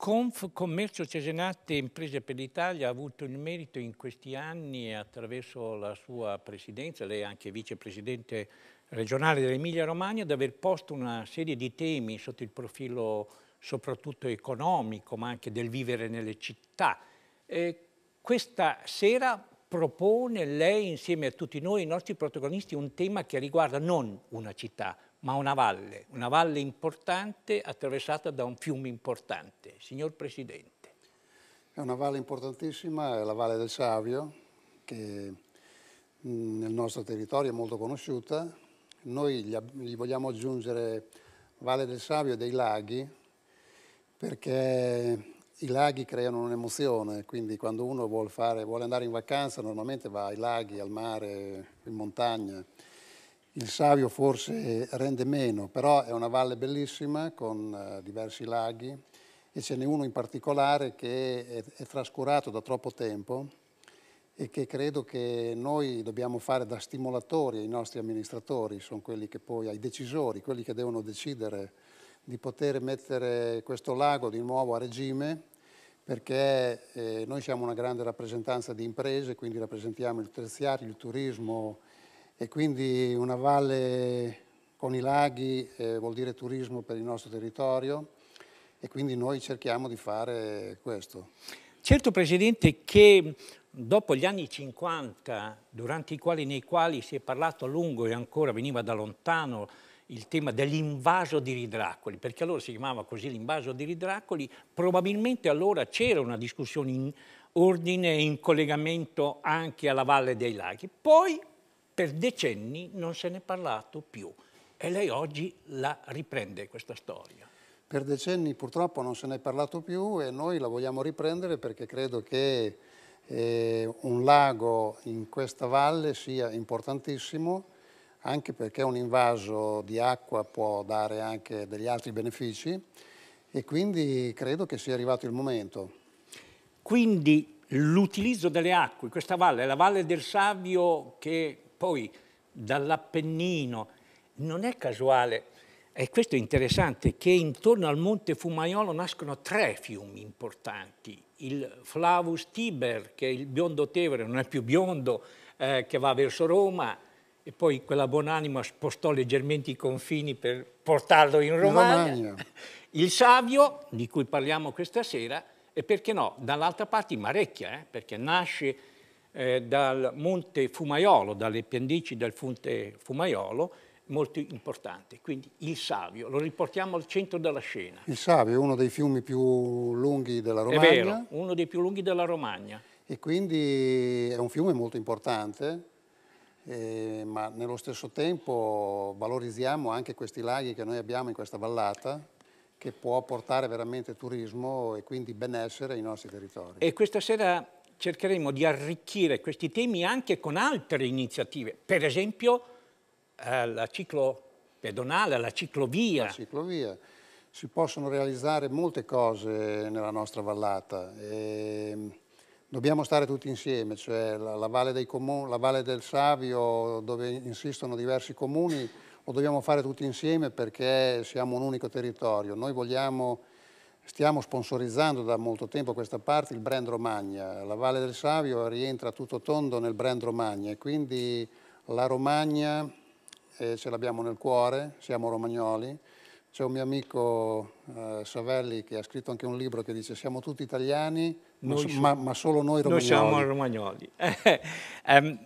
Conf Commercio Cesenate Imprese per l'Italia ha avuto il merito in questi anni attraverso la sua presidenza, lei è anche vicepresidente regionale dell'Emilia Romagna, di aver posto una serie di temi sotto il profilo soprattutto economico ma anche del vivere nelle città. E questa sera propone lei insieme a tutti noi, i nostri protagonisti, un tema che riguarda non una città, ma una valle, una valle importante attraversata da un fiume importante. Signor Presidente. È una valle importantissima, è la Valle del Savio, che mm, nel nostro territorio è molto conosciuta. Noi gli vogliamo aggiungere Valle del Savio e dei laghi, perché i laghi creano un'emozione, quindi quando uno vuole, fare, vuole andare in vacanza normalmente va ai laghi, al mare, in montagna. Il Savio forse rende meno, però è una valle bellissima con eh, diversi laghi e ce n'è uno in particolare che è, trascurato da troppo tempo e che credo che noi dobbiamo fare da stimolatori ai nostri amministratori, sono quelli che poi, ai decisori, quelli che devono decidere di poter mettere questo lago di nuovo a regime perché eh, noi siamo una grande rappresentanza di imprese, quindi rappresentiamo il terziario, il turismo, e quindi una valle con i laghi eh, vuol dire turismo per il nostro territorio e quindi noi cerchiamo di fare questo. Certo Presidente che dopo gli anni 50, durante i quali, nei quali si è parlato a lungo e ancora veniva da lontano il tema dell'invaso di Ridracoli, perché allora si chiamava così l'invaso di Ridracoli, probabilmente allora c'era una discussione in ordine e in collegamento anche alla Valle dei Laghi. Poi per decenni non se n'è parlato più e lei oggi la riprende questa storia. Per decenni purtroppo non se n'è parlato più e noi la vogliamo riprendere perché credo che eh, un lago in questa valle sia importantissimo anche perché un invaso di acqua può dare anche degli altri benefici e quindi credo che sia arrivato il momento. Quindi l'utilizzo delle acque, questa valle, la Valle del Savio che poi dall'Appennino. Non è casuale, e questo è interessante, che intorno al Monte Fumaiolo nascono tre fiumi importanti. Il Flavus Tiber, che è il biondo Tevere, non è più biondo, eh, che va verso Roma, e poi quella buonanima spostò leggermente i confini per portarlo in Romagna. Romagna. Il Savio, di cui parliamo questa sera, e perché no, dall'altra parte Marecchia, eh, perché nasce eh, dal monte Fumaiolo, dalle pendici del fonte Fumaiolo, molto importante. Quindi il Savio, lo riportiamo al centro della scena. Il Savio è uno dei fiumi più lunghi della Romagna. È vero, uno dei più lunghi della Romagna. E quindi è un fiume molto importante, eh, ma nello stesso tempo valorizziamo anche questi laghi che noi abbiamo in questa vallata che può portare veramente turismo e quindi benessere ai nostri territori. E questa sera cercheremo di arricchire questi temi anche con altre iniziative, per esempio eh, la ciclo pedonale, la ciclovia. La ciclovia. Si possono realizzare molte cose nella nostra vallata. E ehm, dobbiamo stare tutti insieme, cioè la, la, valle la, valle del Savio dove insistono diversi comuni, lo dobbiamo fare tutti insieme perché siamo un unico territorio. Noi vogliamo Stiamo sponsorizzando da molto tempo a questa parte il brand Romagna. La Valle del Savio rientra tutto tondo nel brand Romagna e quindi la Romagna eh, ce l'abbiamo nel cuore, siamo romagnoli. C'è un mio amico eh, Savelli che ha scritto anche un libro che dice siamo tutti italiani, ma, so, ma, ma, solo noi romagnoli. Noi siamo romagnoli. um,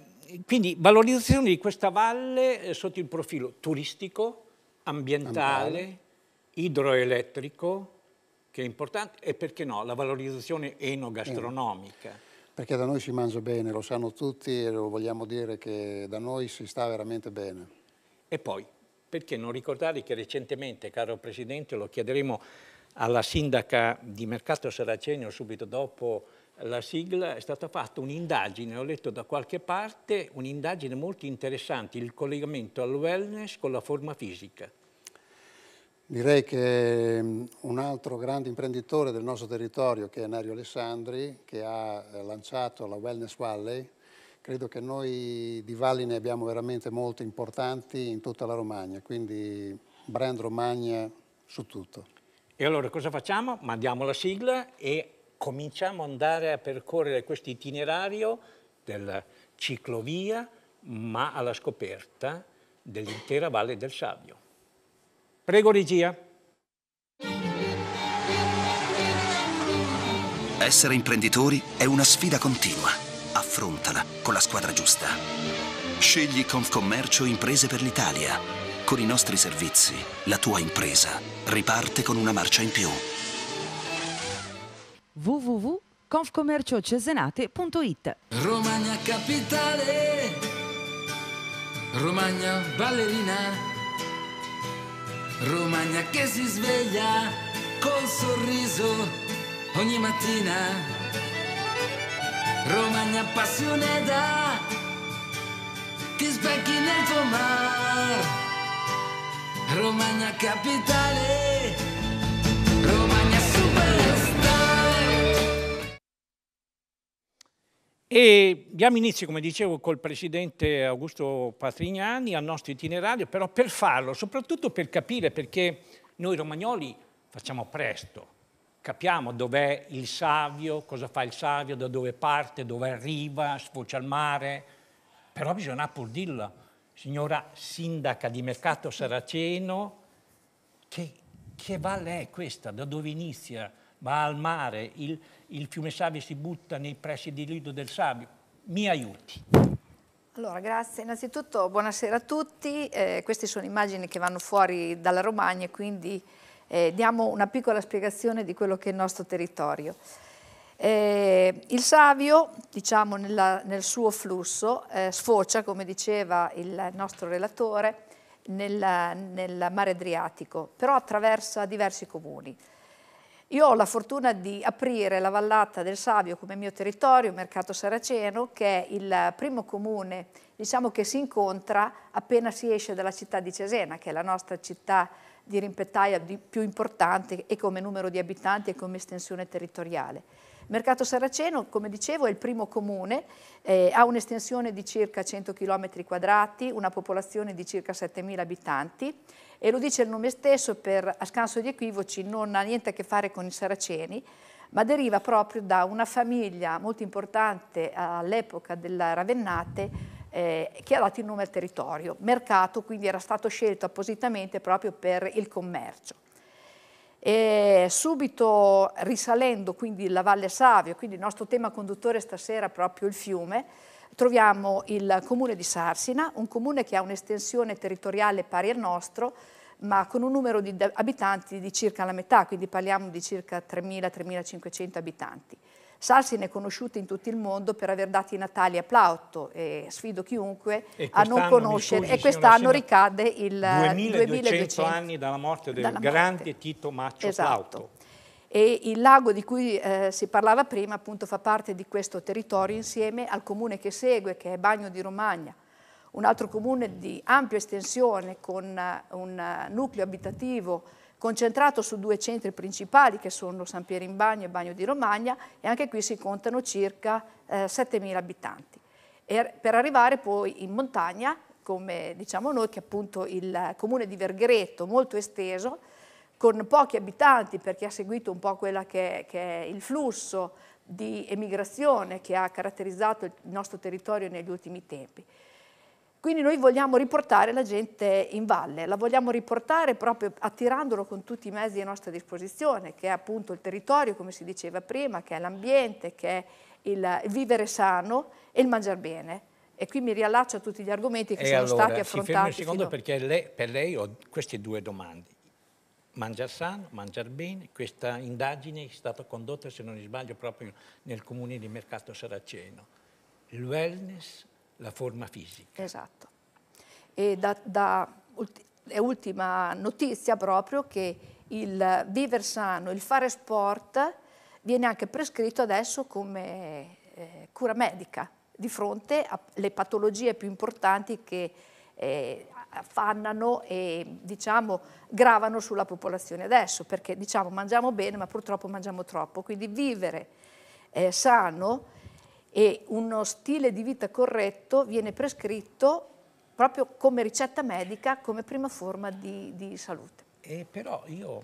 quindi valorizzazione di questa valle eh, sotto il profilo turistico, ambientale, ambientale. idroelettrico, che è importante, e perché no, la valorizzazione enogastronomica. Eh, perché da noi si mangia bene, lo sanno tutti e lo vogliamo dire che da noi si sta veramente bene. E poi, perché non ricordare che recentemente, caro Presidente, lo chiederemo alla sindaca di Mercato Saraceno subito dopo la sigla, è stata fatta un'indagine, ho letto da qualche parte, un'indagine molto interessante, il collegamento al wellness con la forma fisica. Direi che mm, un altro grande imprenditore del nostro territorio, che è Nario Alessandri, che ha eh, lanciato la Wellness Valley, credo che noi di valli ne abbiamo veramente molto importanti in tutta la Romagna, quindi brand Romagna su tutto. E allora cosa facciamo? Mandiamo la sigla e cominciamo ad andare a percorrere questo itinerario della ciclovia, ma alla scoperta dell'intera Valle del Sabbio. Prego regia. Essere imprenditori è una sfida continua. Affrontala con la squadra giusta. Scegli Confcommercio Imprese per l'Italia. Con i nostri servizi, la tua impresa riparte con una marcia in più. www.confcommerciocesenate.it Romagna capitale, Romagna ballerina. Romagna che si sveglia col sorriso ogni mattina. Romagna passione da ti specchi nel tuo mar. Romagna capitale E diamo inizio, come dicevo, col presidente Augusto Patrignani al nostro itinerario, però per farlo, soprattutto per capire perché noi romagnoli facciamo presto, capiamo dov'è il savio, cosa fa il savio, da dove parte, dove arriva, sfocia al mare, però bisogna pur dirlo, signora sindaca di Mercato Saraceno, che, che va lei questa, da dove inizia, va al mare, il, il fiume Savio si butta nei pressi di Lido del Savio. Mi aiuti. Allora, grazie. Innanzitutto buonasera a tutti. Eh, queste sono immagini che vanno fuori dalla Romagna, quindi eh, diamo una piccola spiegazione di quello che è il nostro territorio. Eh, il Savio, diciamo, nella, nel suo flusso, eh, sfocia, come diceva il nostro relatore, nel, nel mare Adriatico, però attraversa diversi comuni. Io ho la fortuna di aprire la Vallata del Savio come mio territorio, Mercato Saraceno, che è il primo comune diciamo, che si incontra appena si esce dalla città di Cesena, che è la nostra città di rimpettaia più importante e come numero di abitanti e come estensione territoriale. Mercato Saraceno, come dicevo, è il primo comune, eh, ha un'estensione di circa 100 km quadrati, una popolazione di circa 7.000 abitanti e lo dice il nome stesso per, a scanso di equivoci, non ha niente a che fare con i saraceni, ma deriva proprio da una famiglia molto importante all'epoca della Ravennate eh, che ha dato il nome al territorio. Mercato quindi era stato scelto appositamente proprio per il commercio. E subito risalendo quindi la Valle Savio, quindi il nostro tema conduttore stasera è proprio il fiume, troviamo il comune di Sarsina, un comune che ha un'estensione territoriale pari al nostro, ma con un numero di abitanti di circa la metà, quindi parliamo di circa 3.000-3.500 abitanti. Salsi è conosciuto in tutto il mondo per aver dato i Natali a Plauto e sfido chiunque a non conoscere e quest'anno ricade il 2200, eh, 2200 anni dalla morte del dalla grande morte. Tito Maccio esatto. Plauto. E il lago di cui eh, si parlava prima appunto fa parte di questo territorio insieme al comune che segue che è Bagno di Romagna, un altro comune di ampia estensione con eh, un eh, nucleo abitativo concentrato su due centri principali che sono San Piero in Bagno e Bagno di Romagna e anche qui si contano circa eh, 7.000 abitanti. E per arrivare poi in montagna, come diciamo noi, che è appunto il comune di Vergheretto, molto esteso, con pochi abitanti perché ha seguito un po' quello che, che è il flusso di emigrazione che ha caratterizzato il nostro territorio negli ultimi tempi. Quindi noi vogliamo riportare la gente in valle, la vogliamo riportare proprio attirandolo con tutti i mezzi a nostra disposizione, che è appunto il territorio, come si diceva prima, che è l'ambiente, che è il, vivere sano e il mangiare bene. E qui mi riallaccio a tutti gli argomenti che e sono allora, stati affrontati. Allora, un secondo perché lei, per lei ho queste due domande. Mangiare sano, mangiare bene, questa indagine è stata condotta, se non mi sbaglio, proprio nel comune di Mercato Saraceno. Il wellness la forma fisica. Esatto. E da, da ultima notizia proprio che il vivere sano, il fare sport viene anche prescritto adesso come eh, cura medica di fronte alle patologie più importanti che eh, affannano e diciamo gravano sulla popolazione adesso perché diciamo mangiamo bene ma purtroppo mangiamo troppo quindi vivere eh, sano e uno stile di vita corretto viene prescritto proprio come ricetta medica, come prima forma di, di salute. Eh, però io,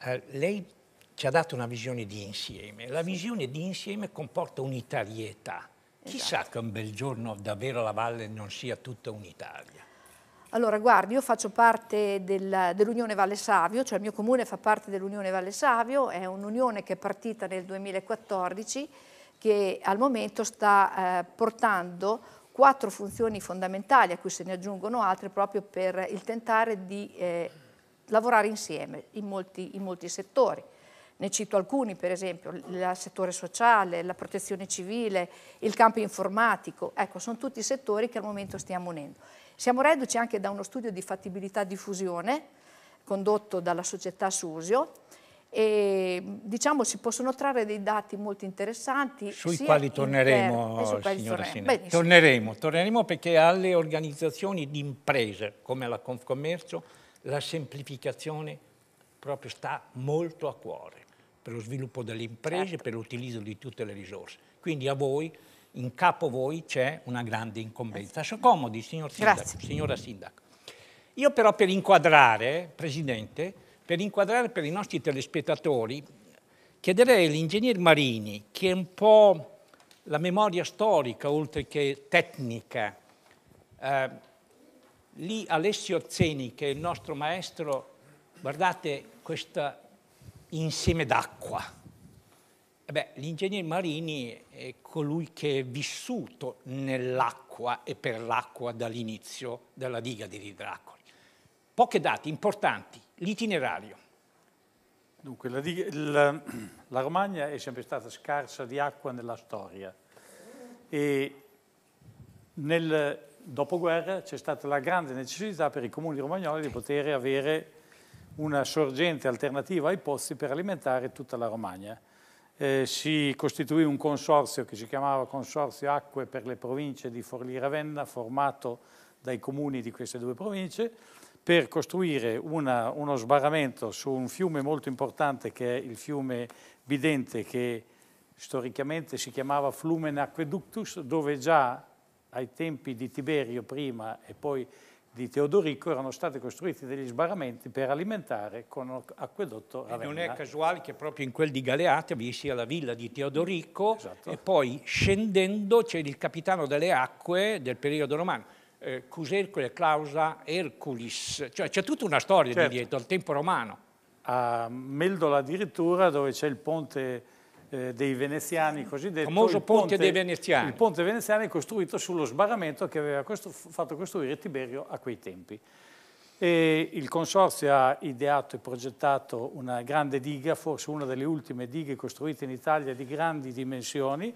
eh, lei ci ha dato una visione di insieme, la visione di insieme comporta unitarietà, Chissà esatto. che un bel giorno davvero la valle non sia tutta un'Italia. Allora, guardi, io faccio parte del, dell'Unione Valle Savio, cioè il mio comune fa parte dell'Unione Valle Savio, è un'unione che è partita nel 2014 che al momento sta eh, portando quattro funzioni fondamentali a cui se ne aggiungono altre proprio per il tentare di eh, lavorare insieme in molti, in molti, settori. Ne cito alcuni, per esempio, il settore sociale, la protezione civile, il campo informatico, ecco, sono tutti settori che al momento stiamo unendo. Siamo reduci anche da uno studio di fattibilità diffusione condotto dalla società Susio, e diciamo si possono trarre dei dati molto interessanti. Sui quali torneremo, su signora torneremo. torneremo. Torneremo perché alle organizzazioni di imprese come la Confcommercio la semplificazione proprio sta molto a cuore per lo sviluppo delle imprese, certo. per l'utilizzo di tutte le risorse. Quindi a voi, in capo a voi c'è una grande incombenza. Soccomodi, signor sindaco, signora Sindaco. Io però per inquadrare, Presidente, per inquadrare per i nostri telespettatori, chiederei all'ingegner Marini, che è un po' la memoria storica oltre che tecnica, eh, lì Alessio Zeni, che è il nostro maestro, guardate questo insieme d'acqua. Eh l'ingegner Marini è colui che è vissuto nell'acqua e per l'acqua dall'inizio della diga di Ridracoli. Poche dati importanti. L'itinerario. Dunque, la, la, la, Romagna è sempre stata scarsa di acqua nella storia e nel dopoguerra c'è stata la grande necessità per i comuni romagnoli di poter avere una sorgente alternativa ai pozzi per alimentare tutta la Romagna. Eh, si costituì un consorzio che si chiamava Consorzio Acque per le province di Forlì-Ravenna, formato dai comuni di queste due province, per costruire una, uno sbarramento su un fiume molto importante che è il fiume Bidente che storicamente si chiamava Flumen Aqueductus dove già ai tempi di Tiberio prima e poi di Teodorico erano stati costruiti degli sbarramenti per alimentare con acquedotto Ravenna. E non è casuale che proprio in quel di Galeate vi sia la villa di Teodorico esatto. e poi scendendo c'è il capitano delle acque del periodo romano eh, Cus Hercule Clausa Herculis, cioè c'è tutta una storia certo. di dietro, al tempo romano. A Meldola addirittura, dove c'è il ponte eh, dei veneziani cosiddetto. Famoso ponte, ponte, dei veneziani. Il ponte veneziano è costruito sullo sbarramento che aveva costru fatto costruire Tiberio a quei tempi. E il consorzio ha ideato e progettato una grande diga, forse una delle ultime dighe costruite in Italia di grandi dimensioni,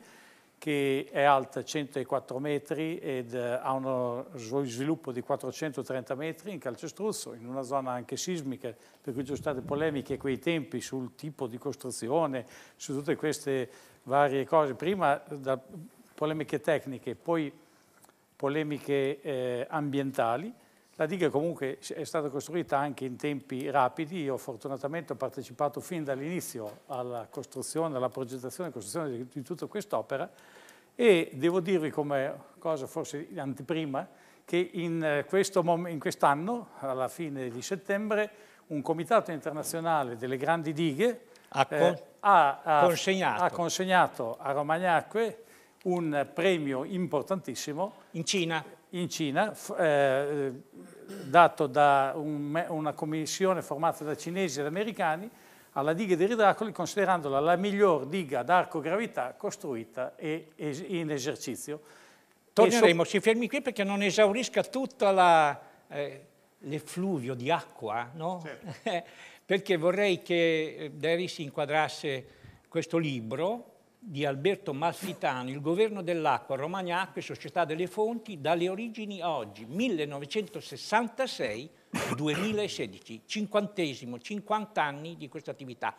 che è alta 104 metri ed eh, ha uno sviluppo di 430 metri in calcestruzzo, in una zona anche sismica, per cui ci sono state polemiche a quei tempi sul tipo di costruzione, su tutte queste varie cose. Prima da polemiche tecniche, poi polemiche eh, ambientali, la diga comunque è stata costruita anche in tempi rapidi, io fortunatamente ho partecipato fin dall'inizio alla costruzione, alla progettazione e costruzione di tutta quest'opera e devo dirvi come cosa forse in anteprima che in eh, quest'anno, quest alla fine di settembre, un comitato internazionale delle grandi dighe eh, ha, ha, consegnato. ha consegnato a Romagnacque un premio importantissimo. In Cina? in Cina, eh, eh, dato da un, una commissione formata da cinesi ed americani, alla diga di Ridracoli, considerandola la miglior diga ad arco gravità costruita e, e in esercizio. Torneremo, so ci fermi qui perché non esaurisca tutto eh, l'effluvio di acqua, no? certo. perché vorrei che eh, Davis inquadrasse questo libro, di Alberto Malfitano, il governo dell'acqua, Romagna Acque, Società delle Fonti, dalle origini a oggi, 1966-2016, cinquantesimo, 50 anni di questa attività.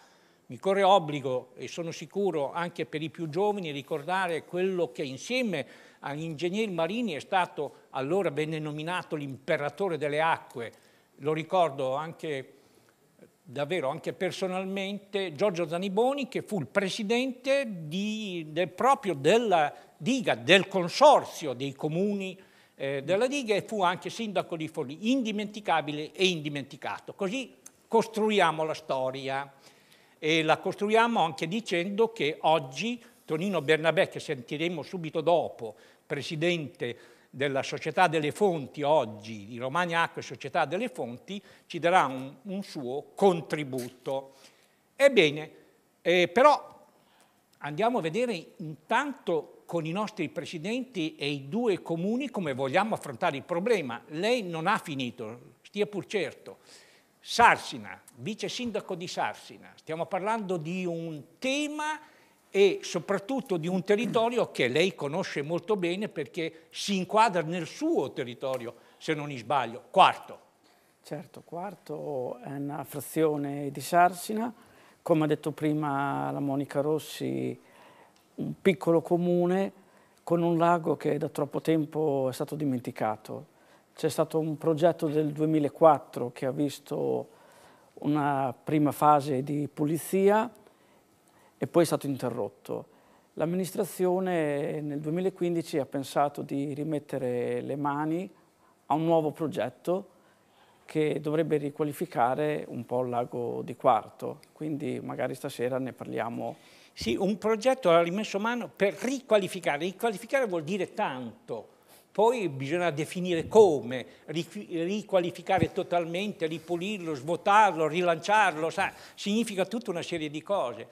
Mi corre obbligo, e sono sicuro anche per i più giovani, ricordare quello che insieme agli ingegneri marini è stato, allora venne nominato l'imperatore delle acque, lo ricordo anche davvero anche personalmente Giorgio Zaniboni che fu il presidente di, del, proprio della diga, del consorzio dei comuni eh, della diga e fu anche sindaco di Forlì, indimenticabile e indimenticato. Così costruiamo la storia e la costruiamo anche dicendo che oggi Tonino Bernabé, che sentiremo subito dopo, presidente della Società delle Fonti oggi, di Romagna Acque Società delle Fonti, ci darà un, un suo contributo. Ebbene, eh, però andiamo a vedere intanto con i nostri presidenti e i due comuni come vogliamo affrontare il problema. Lei non ha finito, stia pur certo. Sarsina, vice sindaco di Sarsina, stiamo parlando di un tema e soprattutto di un territorio che lei conosce molto bene perché si inquadra nel suo territorio, se non mi sbaglio. Quarto. Certo, Quarto è una frazione di Sarsina, come ha detto prima la Monica Rossi, un piccolo comune con un lago che da troppo tempo è stato dimenticato. C'è stato un progetto del 2004 che ha visto una prima fase di pulizia, e poi è stato interrotto. L'amministrazione nel 2015 ha pensato di rimettere le mani a un nuovo progetto che dovrebbe riqualificare un po' il lago di Quarto, quindi magari stasera ne parliamo. Sì, un progetto ha rimesso mano per riqualificare, riqualificare vuol dire tanto, poi bisogna definire come, riqualificare totalmente, ripulirlo, svuotarlo, rilanciarlo, sa, significa tutta una serie di cose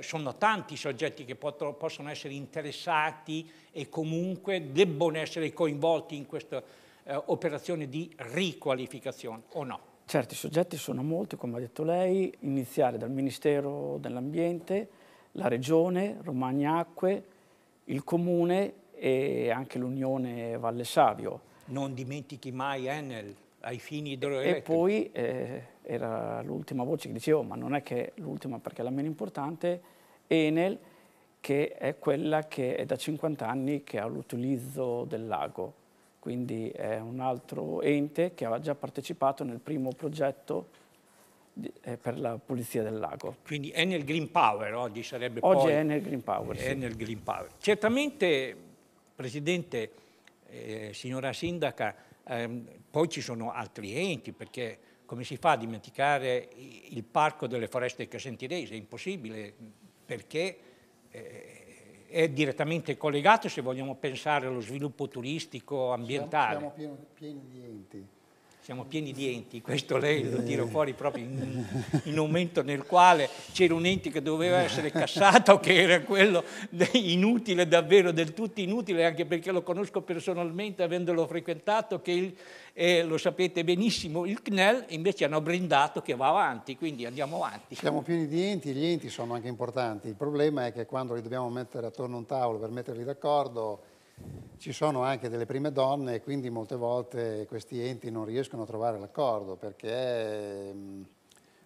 sono tanti i soggetti che possono essere interessati e comunque debbono essere coinvolti in questa eh, operazione di riqualificazione, o no? Certo, i soggetti sono molti, come ha detto lei, iniziare dal Ministero dell'Ambiente, la Regione, Romagna Acque, il Comune e anche l'Unione Valle Savio. Non dimentichi mai Enel eh, ai fini idroelettrici. E poi... Eh, era l'ultima voce che dicevo, ma non è che l'ultima perché è la meno importante, Enel, che è quella che è da 50 anni che ha l'utilizzo del lago, quindi è un altro ente che aveva già partecipato nel primo progetto eh, per la pulizia del lago. Quindi Enel Green Power oggi sarebbe oggi poi... Oggi è Enel Green Power. Sì. Green Power. Certamente, Presidente, eh, signora Sindaca, ehm, poi ci sono altri enti perché come si fa a dimenticare il parco delle foreste casentirese? È impossibile perché eh, è direttamente collegato se vogliamo pensare allo sviluppo turistico ambientale. Siamo, siamo pieni di enti siamo pieni di enti, questo lei lo eh. tiro fuori proprio in, in, un momento nel quale c'era un ente che doveva essere cassato, che era quello inutile, davvero del tutto inutile, anche perché lo conosco personalmente avendolo frequentato, che il, eh, lo sapete benissimo, il CNEL invece hanno brindato che va avanti, quindi andiamo avanti. Siamo pieni di enti, gli enti sono anche importanti, il problema è che quando li dobbiamo mettere attorno a un tavolo per metterli d'accordo ci sono anche delle prime donne e quindi molte volte questi enti non riescono a trovare l'accordo perché mm,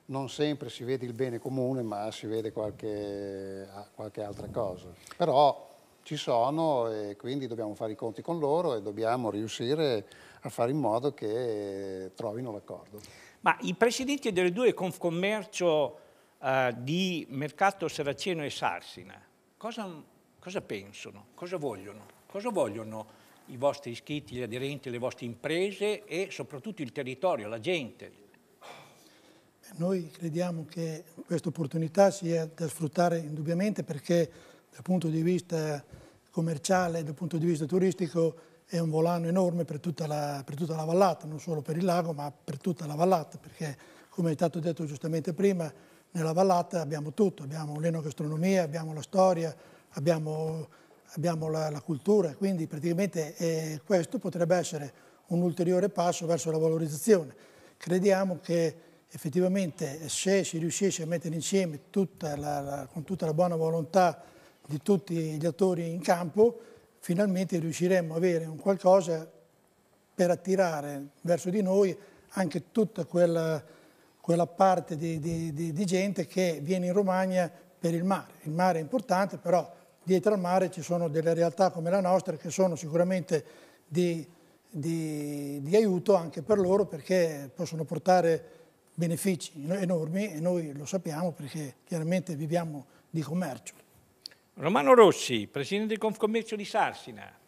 non sempre si vede il bene comune ma si vede qualche, qualche altra cosa. Però ci sono e quindi dobbiamo fare i conti con loro e dobbiamo riuscire a fare in modo che trovino l'accordo. Ma i presidenti delle due Confcommercio eh, di Mercato Saraceno e Sarsina cosa, cosa pensano, cosa vogliono? Cosa vogliono i vostri iscritti, gli aderenti, le vostre imprese e soprattutto il territorio, la gente? Noi crediamo che questa opportunità sia da sfruttare indubbiamente perché dal punto di vista commerciale, dal punto di vista turistico è un volano enorme per tutta, la, per tutta la vallata, non solo per il lago ma per tutta la vallata perché come è stato detto giustamente prima nella vallata abbiamo tutto, abbiamo l'enogastronomia, abbiamo la storia, abbiamo abbiamo la, la cultura, quindi praticamente eh, questo potrebbe essere un ulteriore passo verso la valorizzazione. Crediamo che effettivamente se si riuscisse a mettere insieme tutta la, la, con tutta la buona volontà di tutti gli attori in campo, finalmente riusciremmo ad avere un qualcosa per attirare verso di noi anche tutta quella, quella parte di, di, di, di gente che viene in Romagna per il mare. Il mare è importante, però dietro al mare ci sono delle realtà come la nostra che sono sicuramente di, di, di aiuto anche per loro perché possono portare benefici enormi e noi lo sappiamo perché chiaramente viviamo di commercio. Romano Rossi, presidente del Confcommercio di Sarsina.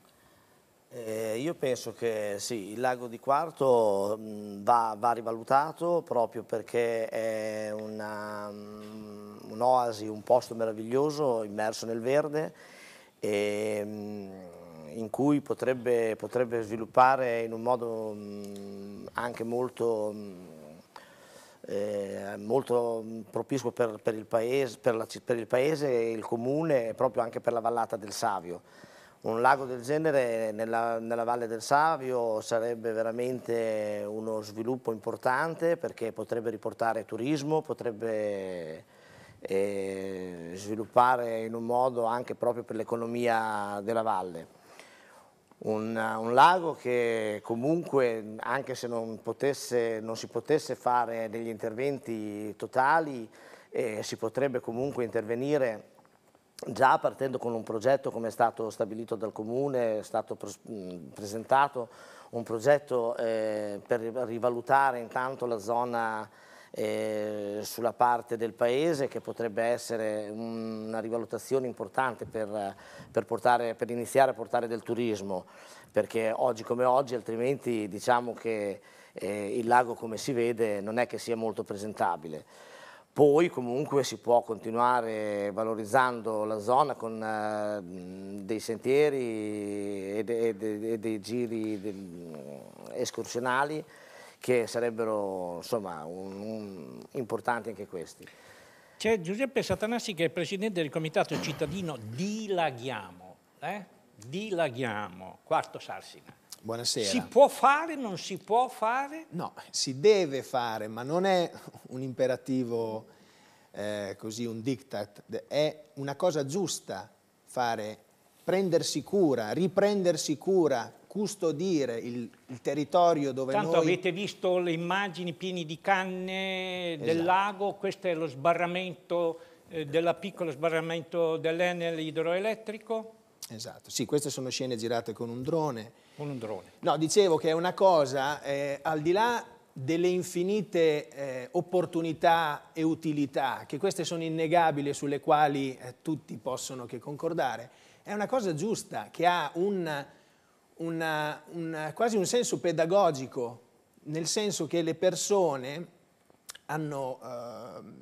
Eh, io penso che sì, il lago di Quarto mh, va, va, rivalutato proprio perché è un'oasi, un, posto meraviglioso immerso nel verde e, mh, in cui potrebbe, potrebbe, sviluppare in un modo mh, anche molto, eh, molto propiscuo per, per, per, per il paese, il comune e proprio anche per la vallata del Savio un lago del genere nella, nella, Valle del Savio sarebbe veramente uno sviluppo importante perché potrebbe riportare turismo, potrebbe eh, sviluppare in un modo anche proprio per l'economia della valle. Un, un, lago che comunque, anche se non, potesse, non si potesse fare degli interventi totali, eh, si potrebbe comunque intervenire Già partendo con un progetto come è stato stabilito dal Comune, è stato presentato un progetto eh, per rivalutare intanto la zona eh, sulla parte del paese che potrebbe essere una rivalutazione importante per, per, portare, per iniziare a portare del turismo perché oggi come oggi altrimenti diciamo che eh, il lago come si vede non è che sia molto presentabile. Poi comunque si può continuare valorizzando la zona con eh, dei sentieri e, dei giri escursionali che sarebbero insomma, un, un, importanti anche questi. C'è Giuseppe Satanassi che è presidente del comitato cittadino Dilaghiamo, eh? Dilaghiamo, quarto Sarsina. Buonasera. Si può fare, non si può fare? No, si deve fare, ma non è un imperativo eh, così, un diktat, è una cosa giusta fare, prendersi cura, riprendersi cura, custodire il, il territorio dove Tanto noi... avete visto le immagini piene di canne esatto. del lago, questo è lo sbarramento eh, della piccola sbarramento dell'Enel idroelettrico? Esatto, sì, queste sono scene girate con un drone con un drone. No, dicevo che è una cosa, eh, al di là delle infinite eh, opportunità e utilità, che queste sono innegabili e sulle quali eh, tutti possono che concordare, è una cosa giusta che ha un, una, una, quasi un senso pedagogico, nel senso che le persone hanno ehm,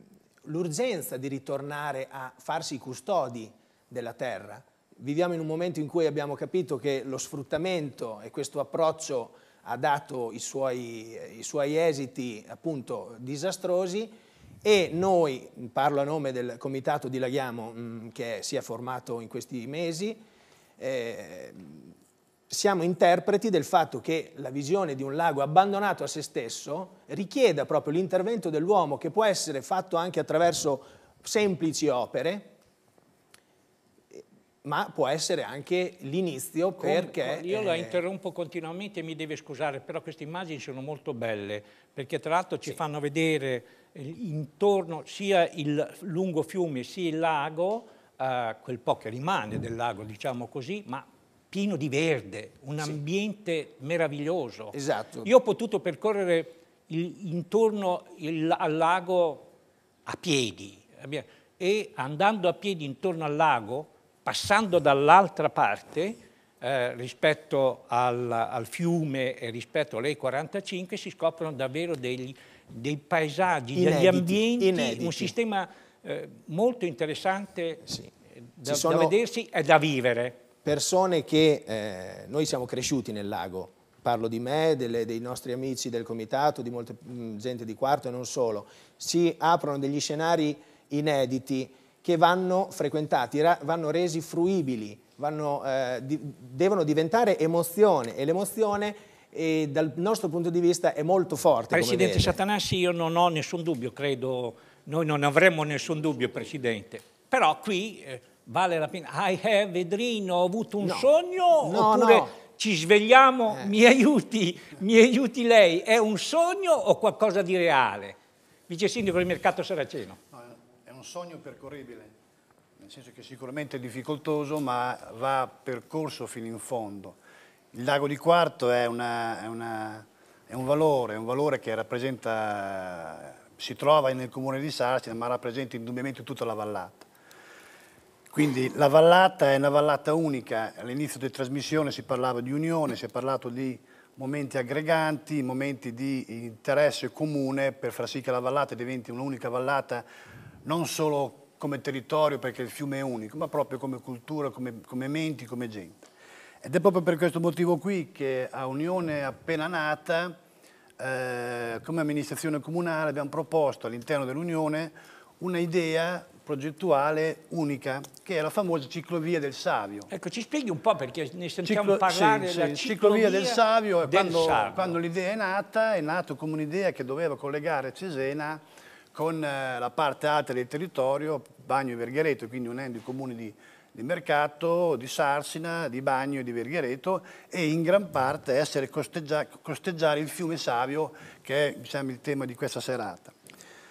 l'urgenza di ritornare a farsi custodi della terra, Viviamo in un momento in cui abbiamo capito che lo sfruttamento e questo approccio ha dato i suoi, i suoi esiti appunto disastrosi e noi, parlo a nome del comitato di Laghiamo mm, che si è formato in questi mesi, eh, siamo interpreti del fatto che la visione di un lago abbandonato a se stesso richieda proprio l'intervento dell'uomo che può essere fatto anche attraverso semplici opere, ma può essere anche l'inizio perché... Io la eh, interrompo continuamente e mi deve scusare, però queste immagini sono molto belle, perché tra l'altro ci sì. fanno vedere eh, intorno sia il lungo fiume sia il lago, eh, quel po' che rimane del lago, diciamo così, ma pieno di verde, un sì. ambiente meraviglioso. Esatto. Io ho potuto percorrere il, intorno il, al lago a piedi, eh, e andando a piedi intorno al lago passando dall'altra parte eh, rispetto al, al, fiume e rispetto alle 45 si scoprono davvero degli, dei paesaggi, inediti, degli ambienti, inediti. un sistema eh, molto interessante eh, sì. da, da, vedersi e da vivere. Persone che eh, noi siamo cresciuti nel lago, parlo di me, delle, dei nostri amici del comitato, di molta mm, gente di quarto e non solo, si aprono degli scenari inediti che vanno frequentati, vanno resi fruibili, vanno, eh, di, devono diventare emozione e l'emozione eh, dal nostro punto di vista è molto forte. Presidente Satanassi, io non ho nessun dubbio, credo, noi non avremmo nessun dubbio, Presidente, però qui eh, vale la pena, I have eh, Vedrino, ho avuto un no. sogno no, oppure... No ci svegliamo, eh. mi aiuti, mi aiuti lei, è un sogno o qualcosa di reale? Vice Sindaco del Mercato Saraceno un sogno percorribile, nel senso che sicuramente è difficoltoso, ma va percorso fino in fondo. Il lago di Quarto è, una, è, una, è un valore, è un valore che rappresenta, si trova nel comune di Sarsina, ma rappresenta indubbiamente tutta la vallata. Quindi la vallata è una vallata unica, all'inizio della trasmissione si parlava di unione, si è parlato di momenti aggreganti, momenti di interesse comune per far sì che la vallata diventi un'unica vallata non solo come territorio perché il fiume è unico, ma proprio come cultura, come, come menti, come gente. Ed è proprio per questo motivo qui che a Unione appena nata, eh, come amministrazione comunale, abbiamo proposto all'interno dell'Unione un'idea progettuale unica, che è la famosa ciclovia del Savio. Ecco, ci spieghi un po' perché ne sentiamo Ciclo parlare sì, della sì. ciclovia, ciclovia del Savio. Del quando, quando l'idea è nata, è nata come un'idea che doveva collegare Cesena con eh, la parte alta del territorio, Bagno e Verghereto, quindi unendo i comuni di, di Mercato, di Sarsina, di Bagno e di Verghereto e in gran parte essere costeggia, costeggiare il fiume Savio che è diciamo, il tema di questa serata.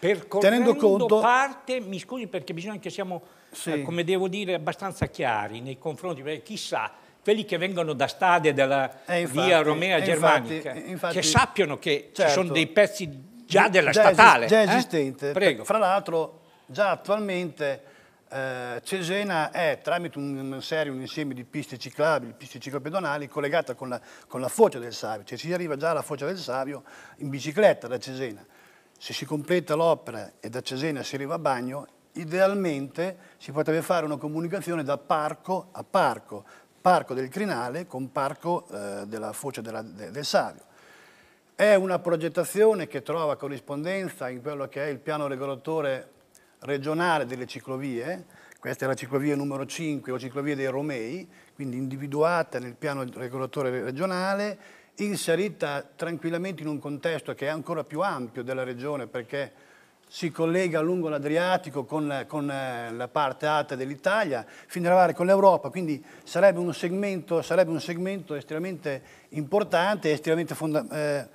Tenendo conto parte, mi scusi perché bisogna che siamo, sì. eh, come devo dire, abbastanza chiari nei confronti, perché chissà, quelli che vengono da stadi della eh, infatti, via Romea Germanica, infatti, infatti, che sappiano che certo. ci sono certo. dei pezzi già della già statale. Esiste, già eh? esistente. Eh? Prego. Fra l'altro già attualmente eh, Cesena è tramite un, serie, un insieme di piste ciclabili, piste ciclopedonali collegata con la, con la foce del Savio, cioè si arriva già alla foce del Savio in bicicletta da Cesena. Se si completa l'opera e da Cesena si arriva a Bagno, idealmente si potrebbe fare una comunicazione da parco a parco, parco del Crinale con parco eh, della foce della, de, del Savio è una progettazione che trova corrispondenza in quello che è il piano regolatore regionale delle ciclovie, questa è la ciclovia numero 5, o ciclovia dei Romei, quindi individuata nel piano regolatore regionale, inserita tranquillamente in un contesto che è ancora più ampio della regione perché si collega lungo l'Adriatico con, con, eh, la parte alta dell'Italia, fino ad arrivare con l'Europa, quindi sarebbe un segmento, sarebbe un segmento estremamente importante e estremamente eh,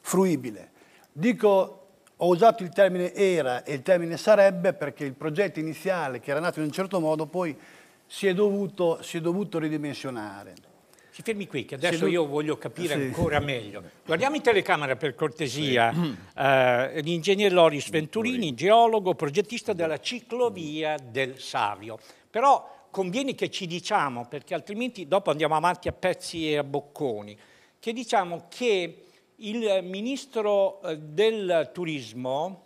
fruibile. Dico, ho usato il termine era e il termine sarebbe perché il progetto iniziale, che era nato in un certo modo, poi si è dovuto, si è dovuto ridimensionare. Si fermi qui, che adesso lui... io voglio capire sì. ancora meglio. Guardiamo in telecamera per cortesia sì. eh, l'ingegner Loris Venturini, geologo, progettista della ciclovia del Savio. Però conviene che ci diciamo, perché altrimenti dopo andiamo avanti a pezzi e a bocconi, che diciamo che il ministro eh, del turismo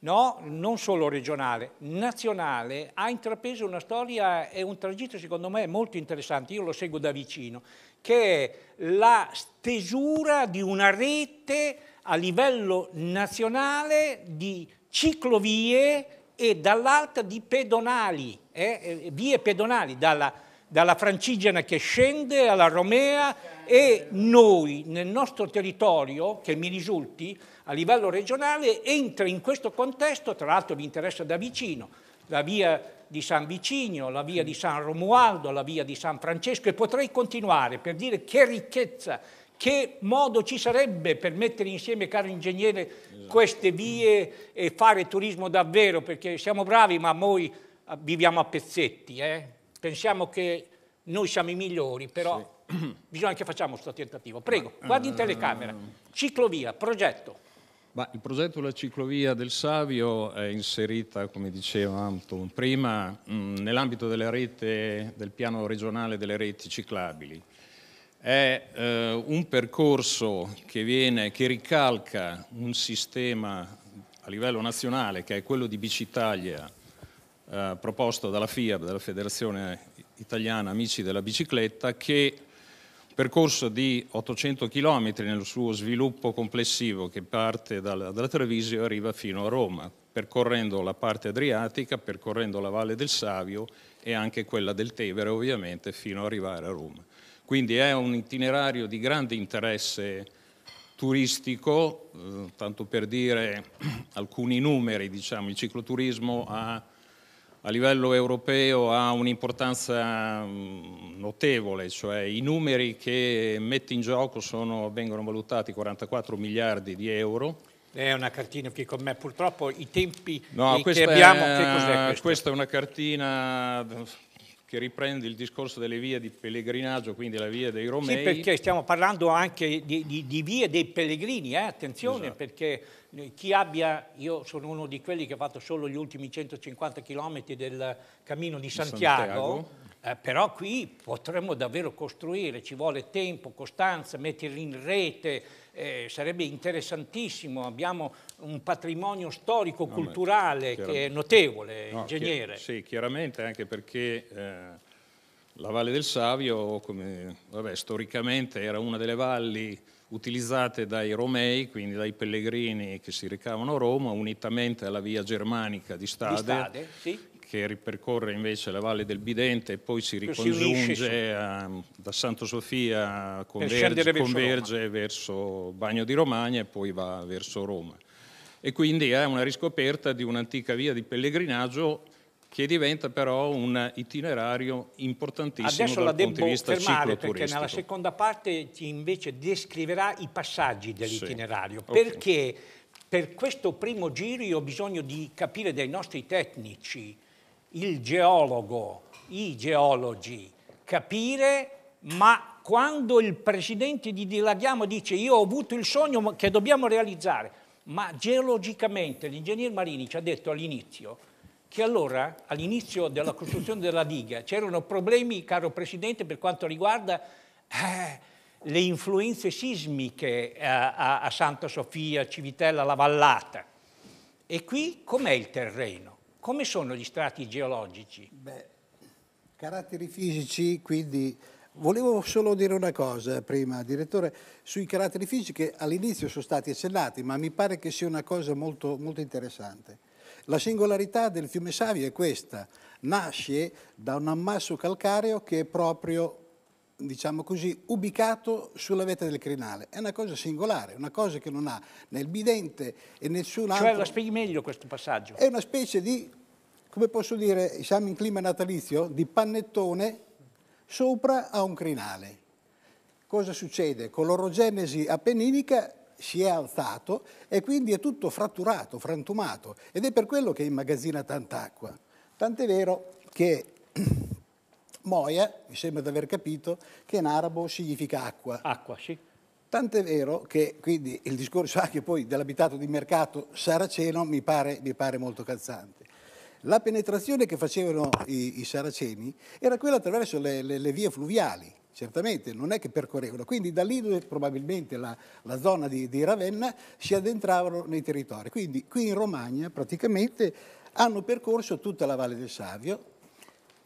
no? non solo regionale, nazionale, ha intrapreso una storia e un tragitto secondo me molto interessante, io lo seguo da vicino, che è la stesura di una rete a livello nazionale di ciclovie e dall'alta di pedonali, eh? eh vie pedonali, dalla, dalla francigena che scende alla romea e noi nel nostro territorio, che mi risulti, a livello regionale entra in questo contesto, tra l'altro vi interessa da vicino, la via di San Vicinio, la via di San Romualdo, la via di San Francesco e potrei continuare per dire che ricchezza, che modo ci sarebbe per mettere insieme, caro ingegnere, esatto. queste vie e fare turismo davvero, perché siamo bravi ma noi ah, viviamo a pezzetti, eh? pensiamo che noi siamo i migliori, però sì. bisogna che facciamo questo tentativo. Prego, guardi in telecamera, ehm, ciclovia, progetto. Ma il progetto La ciclovia del Savio è inserita, come diceva Anton prima, mm, nell'ambito rete, del piano regionale delle reti ciclabili. È eh, un percorso che, viene, che ricalca un sistema a livello nazionale, che è quello di Bicitalia, eh, proposto dalla FIAB, dalla Federazione Italiana Amici della Bicicletta, che percorso di 800 km nel suo sviluppo complessivo che parte dalla, Treviso e arriva fino a Roma, percorrendo la parte adriatica, percorrendo la Valle del Savio e anche quella del Tevere ovviamente fino ad arrivare a Roma. Quindi è un itinerario di grande interesse turistico, eh, tanto per dire alcuni numeri, diciamo, il cicloturismo ha a livello europeo ha un'importanza mm, notevole, cioè i numeri che mette in gioco sono, vengono valutati 44 miliardi di euro. È una cartina qui con me, purtroppo i tempi no, che abbiamo, è, Questa è una cartina che riprende il discorso delle vie di pellegrinaggio, quindi la via dei Romei. Sì, perché stiamo parlando anche di, di, di vie dei pellegrini, eh? attenzione, esatto. perché eh, chi abbia, io sono uno di quelli che ha fatto solo gli ultimi 150 km del cammino di Santiago. Santiago eh, però qui potremmo davvero costruire, ci vuole tempo, costanza, metterli in rete, eh, sarebbe interessantissimo, abbiamo un patrimonio storico-culturale che è notevole, no, ingegnere. Chi sì, chiaramente anche perché eh, la Valle del Savio, come, vabbè, storicamente era una delle valli utilizzate dai Romei, quindi dai pellegrini che si recavano a Roma, unitamente alla via germanica di Stade, di Stade sì che ripercorre invece la valle del Bidente e poi si ricongiunge a, ehm, da Santo Sofia, converge, converge verso, Bagno di Romagna e poi va verso Roma. E quindi è una riscoperta di un'antica via di pellegrinaggio che diventa però un itinerario importantissimo Adesso dal punto di vista fermare perché nella seconda parte ti invece descriverà i passaggi dell'itinerario, sì. perché per questo primo giro io ho bisogno di capire dai nostri tecnici il geologo, i geologi, capire, ma quando il presidente di Dilaghiamo dice io ho avuto il sogno che dobbiamo realizzare, ma geologicamente l'ingegner Marini ci ha detto all'inizio che allora, all'inizio della costruzione della diga, c'erano problemi, caro Presidente, per quanto riguarda eh, le influenze sismiche eh, a, a Santa Sofia, Civitella, La Vallata. E qui com'è il terreno? Come sono gli strati geologici? Beh, caratteri fisici, quindi Volevo solo dire una cosa prima, direttore, sui caratteri fisici che all'inizio sono stati accennati, ma mi pare che sia una cosa molto, molto interessante. La singolarità del fiume Savio è questa, nasce da un ammasso calcareo che è proprio diciamo così, ubicato sulla vetta del crinale. È una cosa singolare, una cosa che non ha nel bidente e nessun cioè, altro... Cioè, la spieghi meglio questo passaggio? È una specie di, come posso dire, siamo in clima natalizio, di pannettone sopra a un crinale. Cosa succede? Con l'orogenesi appenninica si è alzato e quindi è tutto fratturato, frantumato ed è per quello che immagazzina tanta acqua. Tant'è vero che Moia, mi sembra di aver capito, che in arabo significa acqua. Acqua, sì. Tant'è vero che quindi il discorso anche poi dell'abitato di mercato saraceno mi pare, mi pare molto calzante. La penetrazione che facevano i, i saraceni era quella attraverso le, le, le, vie fluviali, certamente, non è che percorrevano. Quindi da lì probabilmente la, la zona di, di, Ravenna si addentravano nei territori. Quindi qui in Romagna praticamente hanno percorso tutta la Valle del Savio,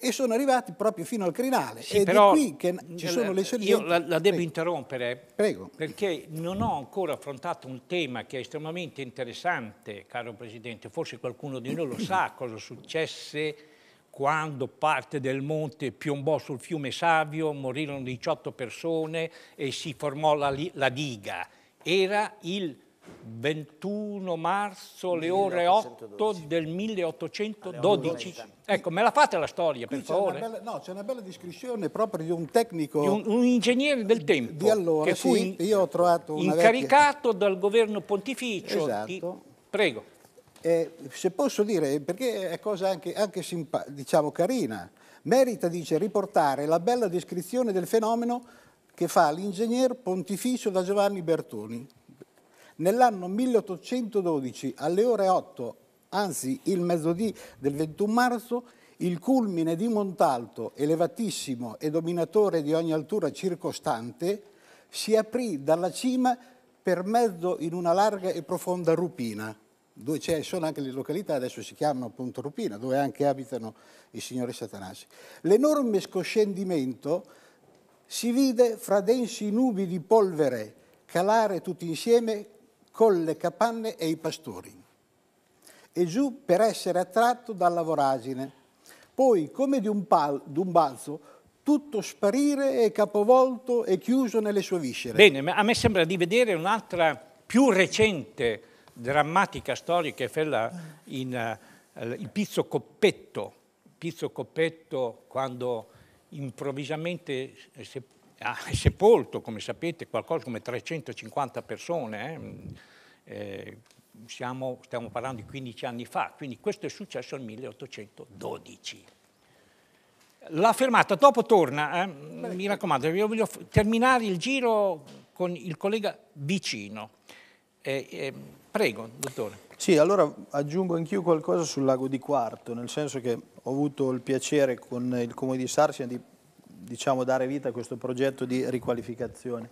e sono arrivati proprio fino al crinale. Sì, è qui che ci sono le sorgenti. Io la, la devo Prego. interrompere Prego. perché non ho ancora affrontato un tema che è estremamente interessante, caro Presidente. Forse qualcuno di noi lo sa cosa successe quando parte del monte piombò sul fiume Savio, morirono 18 persone e si formò la, la diga. Era il 21 marzo alle ore 8 del 1812. Ecco, me la fate la storia, per favore? bella, no, c'è una bella descrizione proprio di un tecnico... Di un, un ingegnere del tempo. Di allora, che fu sì, io ho trovato una Incaricato vecchia... dal governo pontificio. Esatto. Di... Prego. Eh, se posso dire, perché è cosa anche, anche diciamo carina, merita, dice, riportare la bella descrizione del fenomeno che fa l'ingegner pontificio da Giovanni Bertoni Nell'anno 1812, alle ore 8, anzi il mezzodì del 21 marzo, il culmine di Montalto, elevatissimo e dominatore di ogni altura circostante, si aprì dalla cima per mezzo in una larga e profonda rupina, dove ci sono anche le località, adesso si chiamano appunto rupina, dove anche abitano i signori satanasi. L'enorme scoscendimento si vide fra densi nubi di polvere calare tutti insieme con le capanne e i pastori, e giù per essere attratto dalla voragine. Poi, come di un, pal- di un balzo, tutto sparire e capovolto e chiuso nelle sue viscere. Bene, ma a me sembra di vedere un'altra più recente drammatica storia che è quella in uh, il Pizzo Coppetto. Pizzo Coppetto quando improvvisamente eh, ha ah, sepolto, come sapete, qualcosa come 350 persone, eh? Mm, eh, siamo, stiamo parlando di 15 anni fa, quindi questo è successo nel 1812. La fermata, dopo torna, eh? mi raccomando, io voglio terminare il giro con il collega vicino. Eh, eh, prego, dottore. Sì, allora aggiungo anch'io qualcosa sul lago di Quarto, nel senso che ho avuto il piacere con il Comune di Sarsia di diciamo, dare vita a questo progetto di riqualificazione.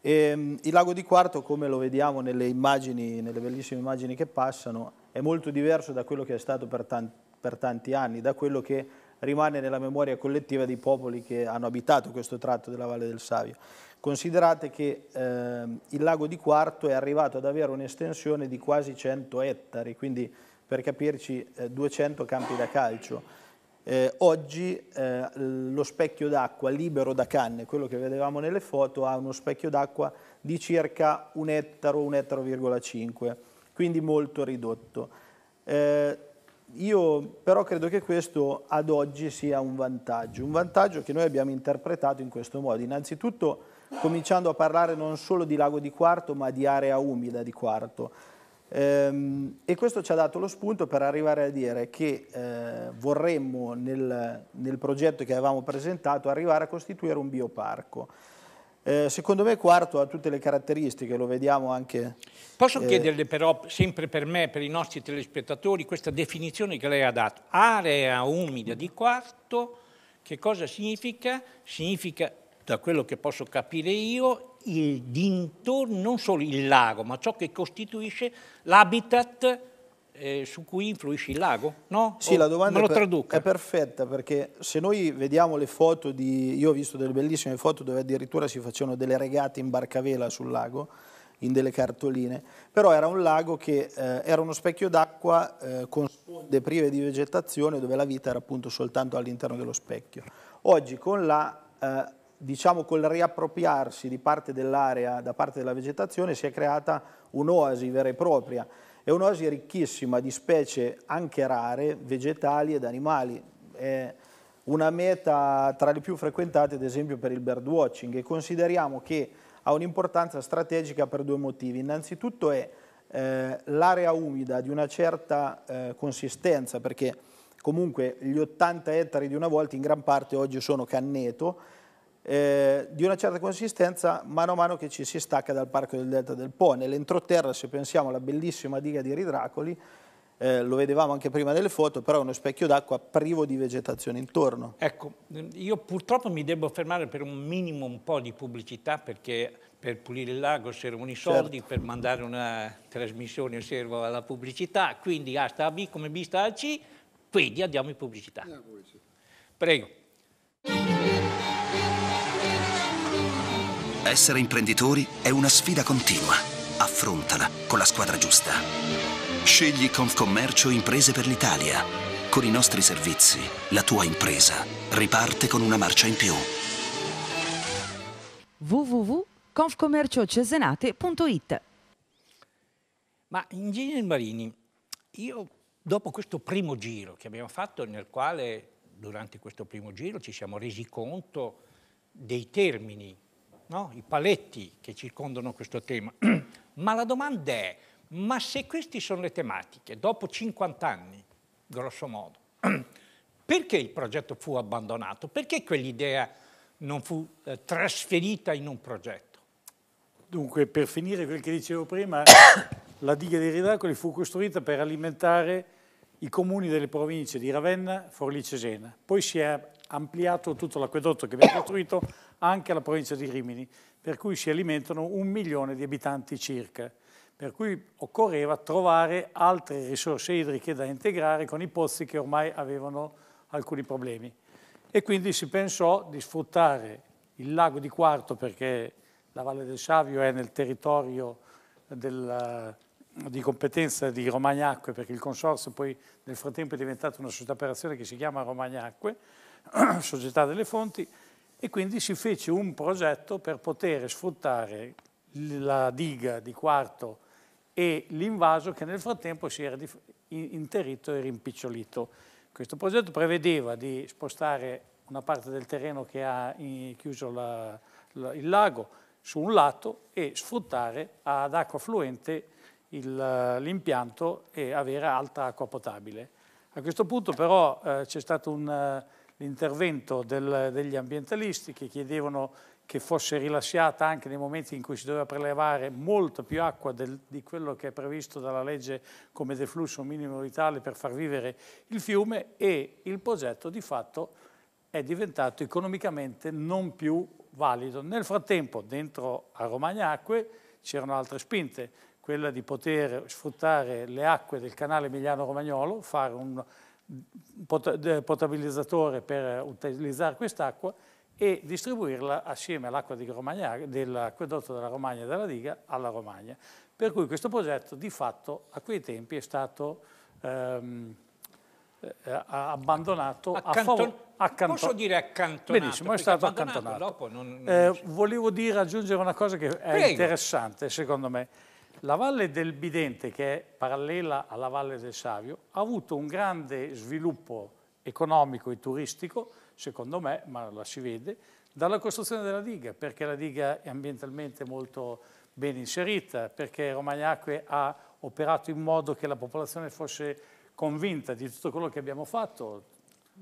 E, ehm, il lago di Quarto, come lo vediamo nelle, immagini, nelle bellissime immagini che passano, è molto diverso da quello che è stato per tanti, per tanti anni, da quello che rimane nella memoria collettiva dei popoli che hanno abitato questo tratto della Valle del Savio. Considerate che eh, il lago di Quarto è arrivato ad avere un'estensione di quasi 100 ettari, quindi per capirci eh, 200 campi da calcio. Eh, oggi eh, lo specchio d'acqua libero da canne, quello che vedevamo nelle foto, ha uno specchio d'acqua di circa un ettaro, un ettaro,5, quindi molto ridotto. Eh, io però credo che questo ad oggi sia un vantaggio, un vantaggio che noi abbiamo interpretato in questo modo. Innanzitutto cominciando a parlare non solo di lago di Quarto ma di area umida di Quarto Ehm, e questo ci ha dato lo spunto per arrivare a dire che eh, vorremmo nel, nel, progetto che avevamo presentato arrivare a costituire un bioparco. Eh, secondo me Quarto ha tutte le caratteristiche, lo vediamo anche... Posso eh, chiederle però, sempre per me, per i nostri telespettatori, questa definizione che lei ha dato. Area umida di Quarto, che cosa significa? Significa, da quello che posso capire io, il dintorno, non solo il lago, ma ciò che costituisce l'habitat eh, su cui influisce il lago, no? Sì, o la domanda è, per, è, perfetta perché se noi vediamo le foto di... Io ho visto delle bellissime foto dove addirittura si facevano delle regate in barcavela sul lago, in delle cartoline, però era un lago che eh, era uno specchio d'acqua eh, con sponde prive di vegetazione dove la vita era appunto soltanto all'interno dello specchio. Oggi con la eh, diciamo col riappropriarsi di parte dell'area da parte della vegetazione si è creata un'oasi vera e propria. È un'oasi ricchissima di specie anche rare, vegetali ed animali. È una meta tra le più frequentate ad esempio per il birdwatching e consideriamo che ha un'importanza strategica per due motivi. Innanzitutto è eh, l'area umida di una certa eh, consistenza perché comunque gli 80 ettari di una volta in gran parte oggi sono canneto eh, di una certa consistenza mano a mano che ci si stacca dal parco del Delta del Po. Nell'entroterra, se pensiamo alla bellissima diga di Ridracoli, eh, lo vedevamo anche prima delle foto, però è uno specchio d'acqua privo di vegetazione intorno. Ecco, mm, io purtroppo mi devo fermare per un minimo un po' di pubblicità perché per pulire il lago servono i soldi, certo. per mandare una trasmissione serve la pubblicità, quindi A sta a B come B sta a C, quindi andiamo in pubblicità. Prego. Essere imprenditori è una sfida continua. Affrontala con la squadra giusta. Scegli Confcommercio Imprese per l'Italia. Con i nostri servizi, la tua impresa riparte con una marcia in più. www.confcommerciocesenate.it Ma Ingegner Marini, io dopo questo primo giro che abbiamo fatto, nel quale durante questo primo giro ci siamo resi conto dei termini no? i paletti che circondano questo tema. ma la domanda è, ma se queste sono le tematiche, dopo 50 anni, grosso modo, perché il progetto fu abbandonato? Perché quell'idea non fu eh, trasferita in un progetto? Dunque, per finire quel che dicevo prima, la diga dei Ridacoli fu costruita per alimentare i comuni delle province di Ravenna, Forlì e Cesena. Poi si è ampliato tutto l'acquedotto che abbiamo costruito anche alla provincia di Rimini, per cui si alimentano un milione di abitanti circa. Per cui occorreva trovare altre risorse idriche da integrare con i pozzi che ormai avevano alcuni problemi. E quindi si pensò di sfruttare il lago di Quarto, perché la Valle del Savio è nel territorio della, di competenza di Romagnacque, perché il consorzio poi nel frattempo è diventato una società per azione che si chiama Romagnacque, società delle fonti, e quindi si fece un progetto per poter sfruttare la diga di quarto e l'invaso che nel frattempo si era interito e rimpicciolito. Questo progetto prevedeva di spostare una parte del terreno che ha chiuso la, la, il lago su un lato e sfruttare ad acqua fluente l'impianto e avere alta acqua potabile. A questo punto però eh, c'è stato un l'intervento degli ambientalisti che chiedevano che fosse rilasciata anche nei momenti in cui si doveva prelevare molta più acqua del, di quello che è previsto dalla legge come deflusso minimo vitale per far vivere il fiume e il progetto di fatto è diventato economicamente non più valido. Nel frattempo dentro a Romagna Acque c'erano altre spinte, quella di poter sfruttare le acque del canale Emiliano Romagnolo, fare un potabilizzatore per utilizzare quest'acqua e distribuirla assieme all'acqua dell'acquedotto della Romagna e della diga alla Romagna. Per cui questo progetto di fatto a quei tempi è stato ehm, eh, abbandonato Accanton accantonato. Posso dire accantonato? Benissimo, è stato accantonato. Non, non eh, volevo dire, aggiungere una cosa che è Prego. interessante secondo me. La valle del Bidente, che è parallela alla valle del Savio, ha avuto un grande sviluppo economico e turistico, secondo me, ma la si vede, dalla costruzione della diga, perché la diga è ambientalmente molto ben inserita, perché Romagnacque ha operato in modo che la popolazione fosse convinta di tutto quello che abbiamo fatto.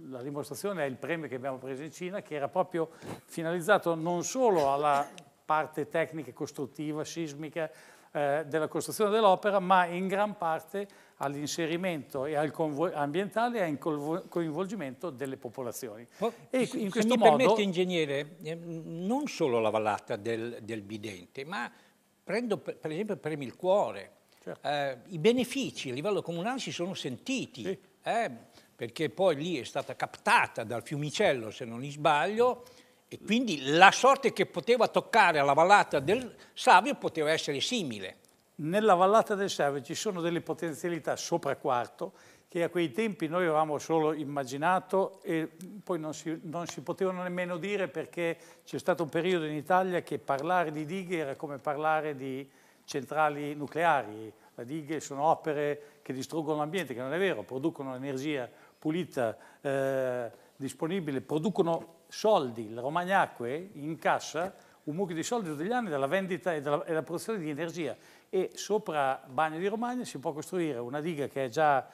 La dimostrazione è il premio che abbiamo preso in Cina, che era proprio finalizzato non solo alla parte tecnica, costruttiva, sismica, eh, della costruzione dell'opera, ma in gran parte all'inserimento e al ambientale e al coinvolgimento delle popolazioni. Po e in questo mi modo... permette, ingegnere, eh, non solo la vallata del, del bidente, ma prendo per, per esempio premi il cuore. Certo. Eh, I benefici a livello comunale si sono sentiti, sì. eh, perché poi lì è stata captata dal fiumicello, se non mi sbaglio, e quindi la sorte che poteva toccare alla vallata del Savio poteva essere simile. Nella vallata del Savio ci sono delle potenzialità sopra quarto che a quei tempi noi avevamo solo immaginato e poi non si, non si potevano nemmeno dire perché c'è stato un periodo in Italia che parlare di dighe era come parlare di centrali nucleari. Le dighe sono opere che distruggono l'ambiente, che non è vero, producono energia pulita, eh, disponibile, producono soldi, il Romagnacque incassa un mucchio di soldi tutti gli anni dalla vendita e dalla, produzione di energia e sopra Bagno di Romagna si può costruire una diga che è già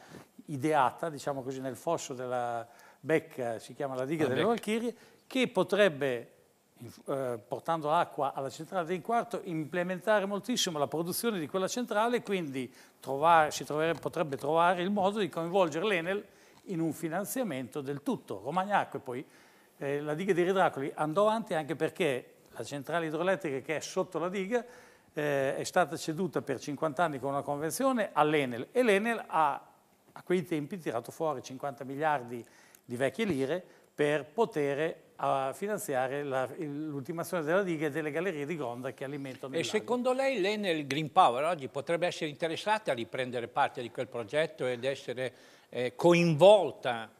ideata, diciamo così, nel fosso della Becca, si chiama la diga la delle Valchirie, che potrebbe, eh, portando l'acqua alla centrale del quarto, implementare moltissimo la produzione di quella centrale e quindi trovare, si trovere, potrebbe trovare il modo di coinvolgere l'Enel in un finanziamento del tutto. Romagnacco e poi eh, la diga di Ridracoli andò avanti anche perché la centrale idroelettrica che è sotto la diga eh, è stata ceduta per 50 anni con una convenzione all'Enel e l'Enel ha a quei tempi tirato fuori 50 miliardi di vecchie lire per poter a eh, finanziare l'ultimazione della diga e delle gallerie di Gronda che alimentano il E secondo lei l'Enel Green Power oggi potrebbe essere interessata a riprendere parte di quel progetto ed essere eh, coinvolta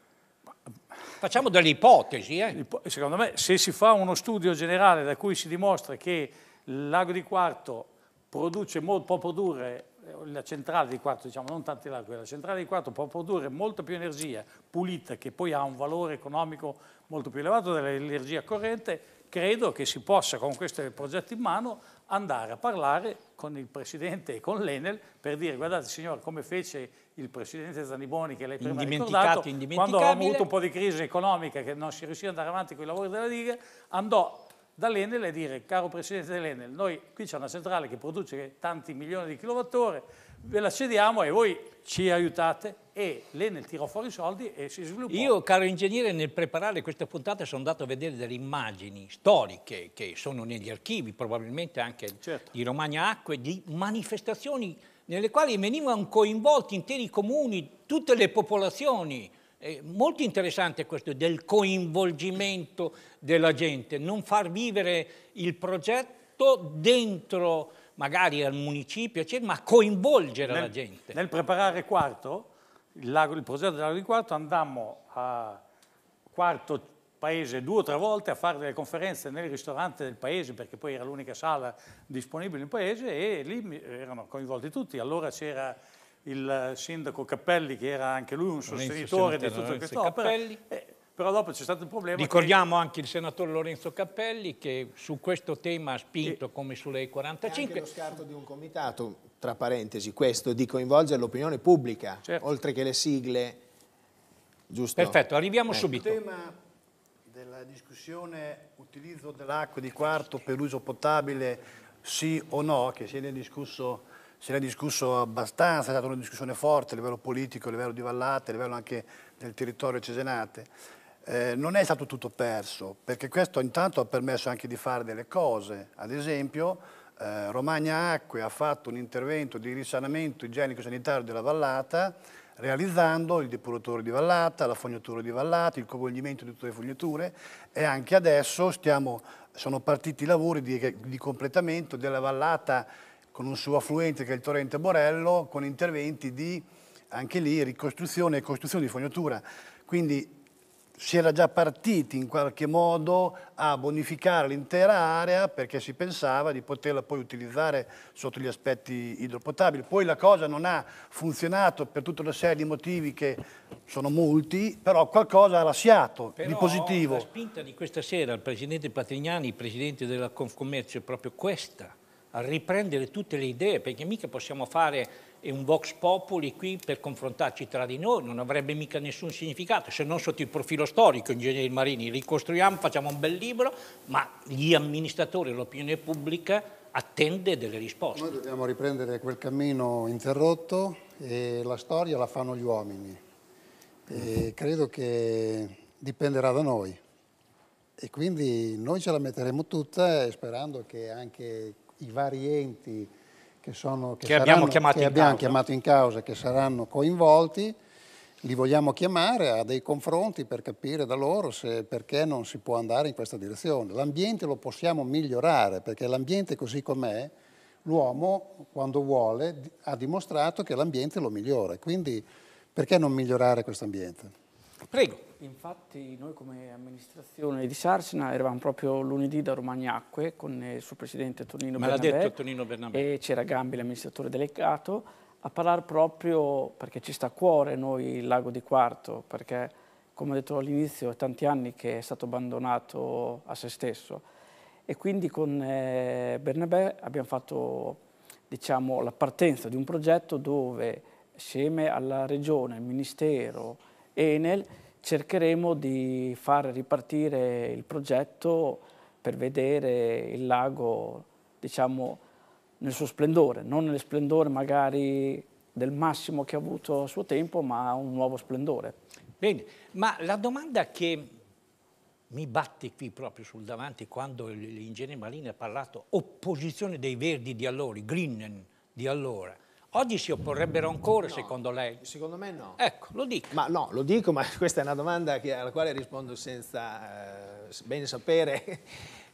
Facciamo delle ipotesi. Eh. Secondo me se si fa uno studio generale da cui si dimostra che il lago di Quarto produce, può produrre, eh, la centrale di Quarto, diciamo non tanti laghi, la centrale di Quarto può produrre molta più energia pulita che poi ha un valore economico molto più elevato dell'energia corrente, credo che si possa con questo progetto in mano andare a parlare con il Presidente e con l'Enel per dire guardate signore come fece il presidente Zaniboni che lei prima ha ricordato, quando abbiamo avuto un po' di crisi economica che non si riuscì ad andare avanti con i lavori della diga, andò dall'Enel e dire, caro Presidente dell'Enel, noi qui c'è una centrale che produce tanti milioni di kilowattore ve la cediamo e voi ci aiutate e l'Enel tirò fuori i soldi e si sviluppò. Io, caro ingegnere, nel preparare questa puntata sono andato a vedere delle immagini storiche che sono negli archivi, probabilmente anche certo. di Romagna Acque, di manifestazioni nelle quali venivano coinvolti interi comuni, tutte le popolazioni. È molto interessante questo del coinvolgimento della gente, non far vivere il progetto dentro magari al municipio, ma coinvolgere nel, la gente. Nel preparare quarto, il, lago, il progetto del lago di quarto, andammo a quarto paese due o tre volte a fare delle conferenze nel ristorante del paese perché poi era l'unica sala disponibile in paese e lì erano coinvolti tutti. Allora c'era il sindaco Cappelli che era anche lui un sostenitore di tutto questo. quest'opera. Eh, però dopo c'è stato il problema. Ricordiamo che... anche il senatore Lorenzo Cappelli che su questo tema ha spinto e... come sulle 45. E anche lo scarto di un comitato, tra parentesi, questo di coinvolgere l'opinione pubblica, certo. oltre che le sigle. Giusto? Perfetto, arriviamo ecco. subito. Il tema eh, discussione utilizzo dell'acqua di quarto per uso potabile sì o no, che si è discusso, si è discusso abbastanza, è stata una discussione forte a livello politico, a livello di vallate, a livello anche del territorio cesenate. Eh, non è stato tutto perso, perché questo intanto ha permesso anche di fare delle cose, ad esempio eh, Romagna Acque ha fatto un intervento di risanamento igienico-sanitario della vallata realizzando il depuratore di vallata, la fognatura di vallata, il cogoglimento di tutte le fognature e anche adesso stiamo, sono partiti i lavori di, di completamento della vallata con un suo affluente che è il torrente Borello, con interventi di, anche lì, ricostruzione e costruzione di fognatura. Quindi si era già partiti in qualche modo a bonificare l'intera area perché si pensava di poterla poi utilizzare sotto gli aspetti idropotabili. Poi la cosa non ha funzionato per tutta una serie di motivi che sono molti, però qualcosa ha lasciato però di positivo. La spinta di questa sera al Presidente Patrignani, Presidente della Confcommercio, è proprio questa, a riprendere tutte le idee, perché mica possiamo fare e un Vox Populi qui per confrontarci tra di noi non avrebbe mica nessun significato, se non sotto il profilo storico, ingegneri marini, ricostruiamo, facciamo un bel libro, ma gli amministratori l'opinione pubblica attende delle risposte. Noi dobbiamo riprendere quel cammino interrotto e la storia la fanno gli uomini e credo che dipenderà da noi e quindi noi ce la metteremo tutta eh, sperando che anche i vari enti che, sono, che, che saranno, abbiamo, chiamato, che in abbiamo chiamato in causa, che saranno coinvolti, li vogliamo chiamare a dei confronti per capire da loro se, perché non si può andare in questa direzione. L'ambiente lo possiamo migliorare perché l'ambiente così com'è, l'uomo quando vuole ha dimostrato che l'ambiente lo migliora, quindi perché non migliorare questo ambiente? Prego. Infatti noi come amministrazione di Sarsina eravamo proprio lunedì da Romagnacque con eh, il suo presidente Tonino Ma Bernabé. l'ha detto Tonino Bernabé. E c'era Gambi, l'amministratore delegato, a parlare proprio perché ci sta a cuore noi il lago di Quarto, perché come ho detto all'inizio è tanti anni che è stato abbandonato a se stesso. E quindi con eh, Bernabé abbiamo fatto diciamo, la partenza di un progetto dove insieme alla Regione, il Ministero, Enel, cercheremo di far ripartire il progetto per vedere il lago diciamo, nel suo splendore, non nel splendore magari del massimo che ha avuto a suo tempo, ma un nuovo splendore. Bene, ma la domanda che mi batte qui proprio sul davanti quando l'ingegnere Malini ha parlato opposizione dei verdi di allora, Green di allora, Oggi si opporrebbero ancora, no, secondo lei? Secondo me no. Ecco, lo dico. Ma no, lo dico, ma questa è una domanda che, alla quale rispondo senza eh, ben sapere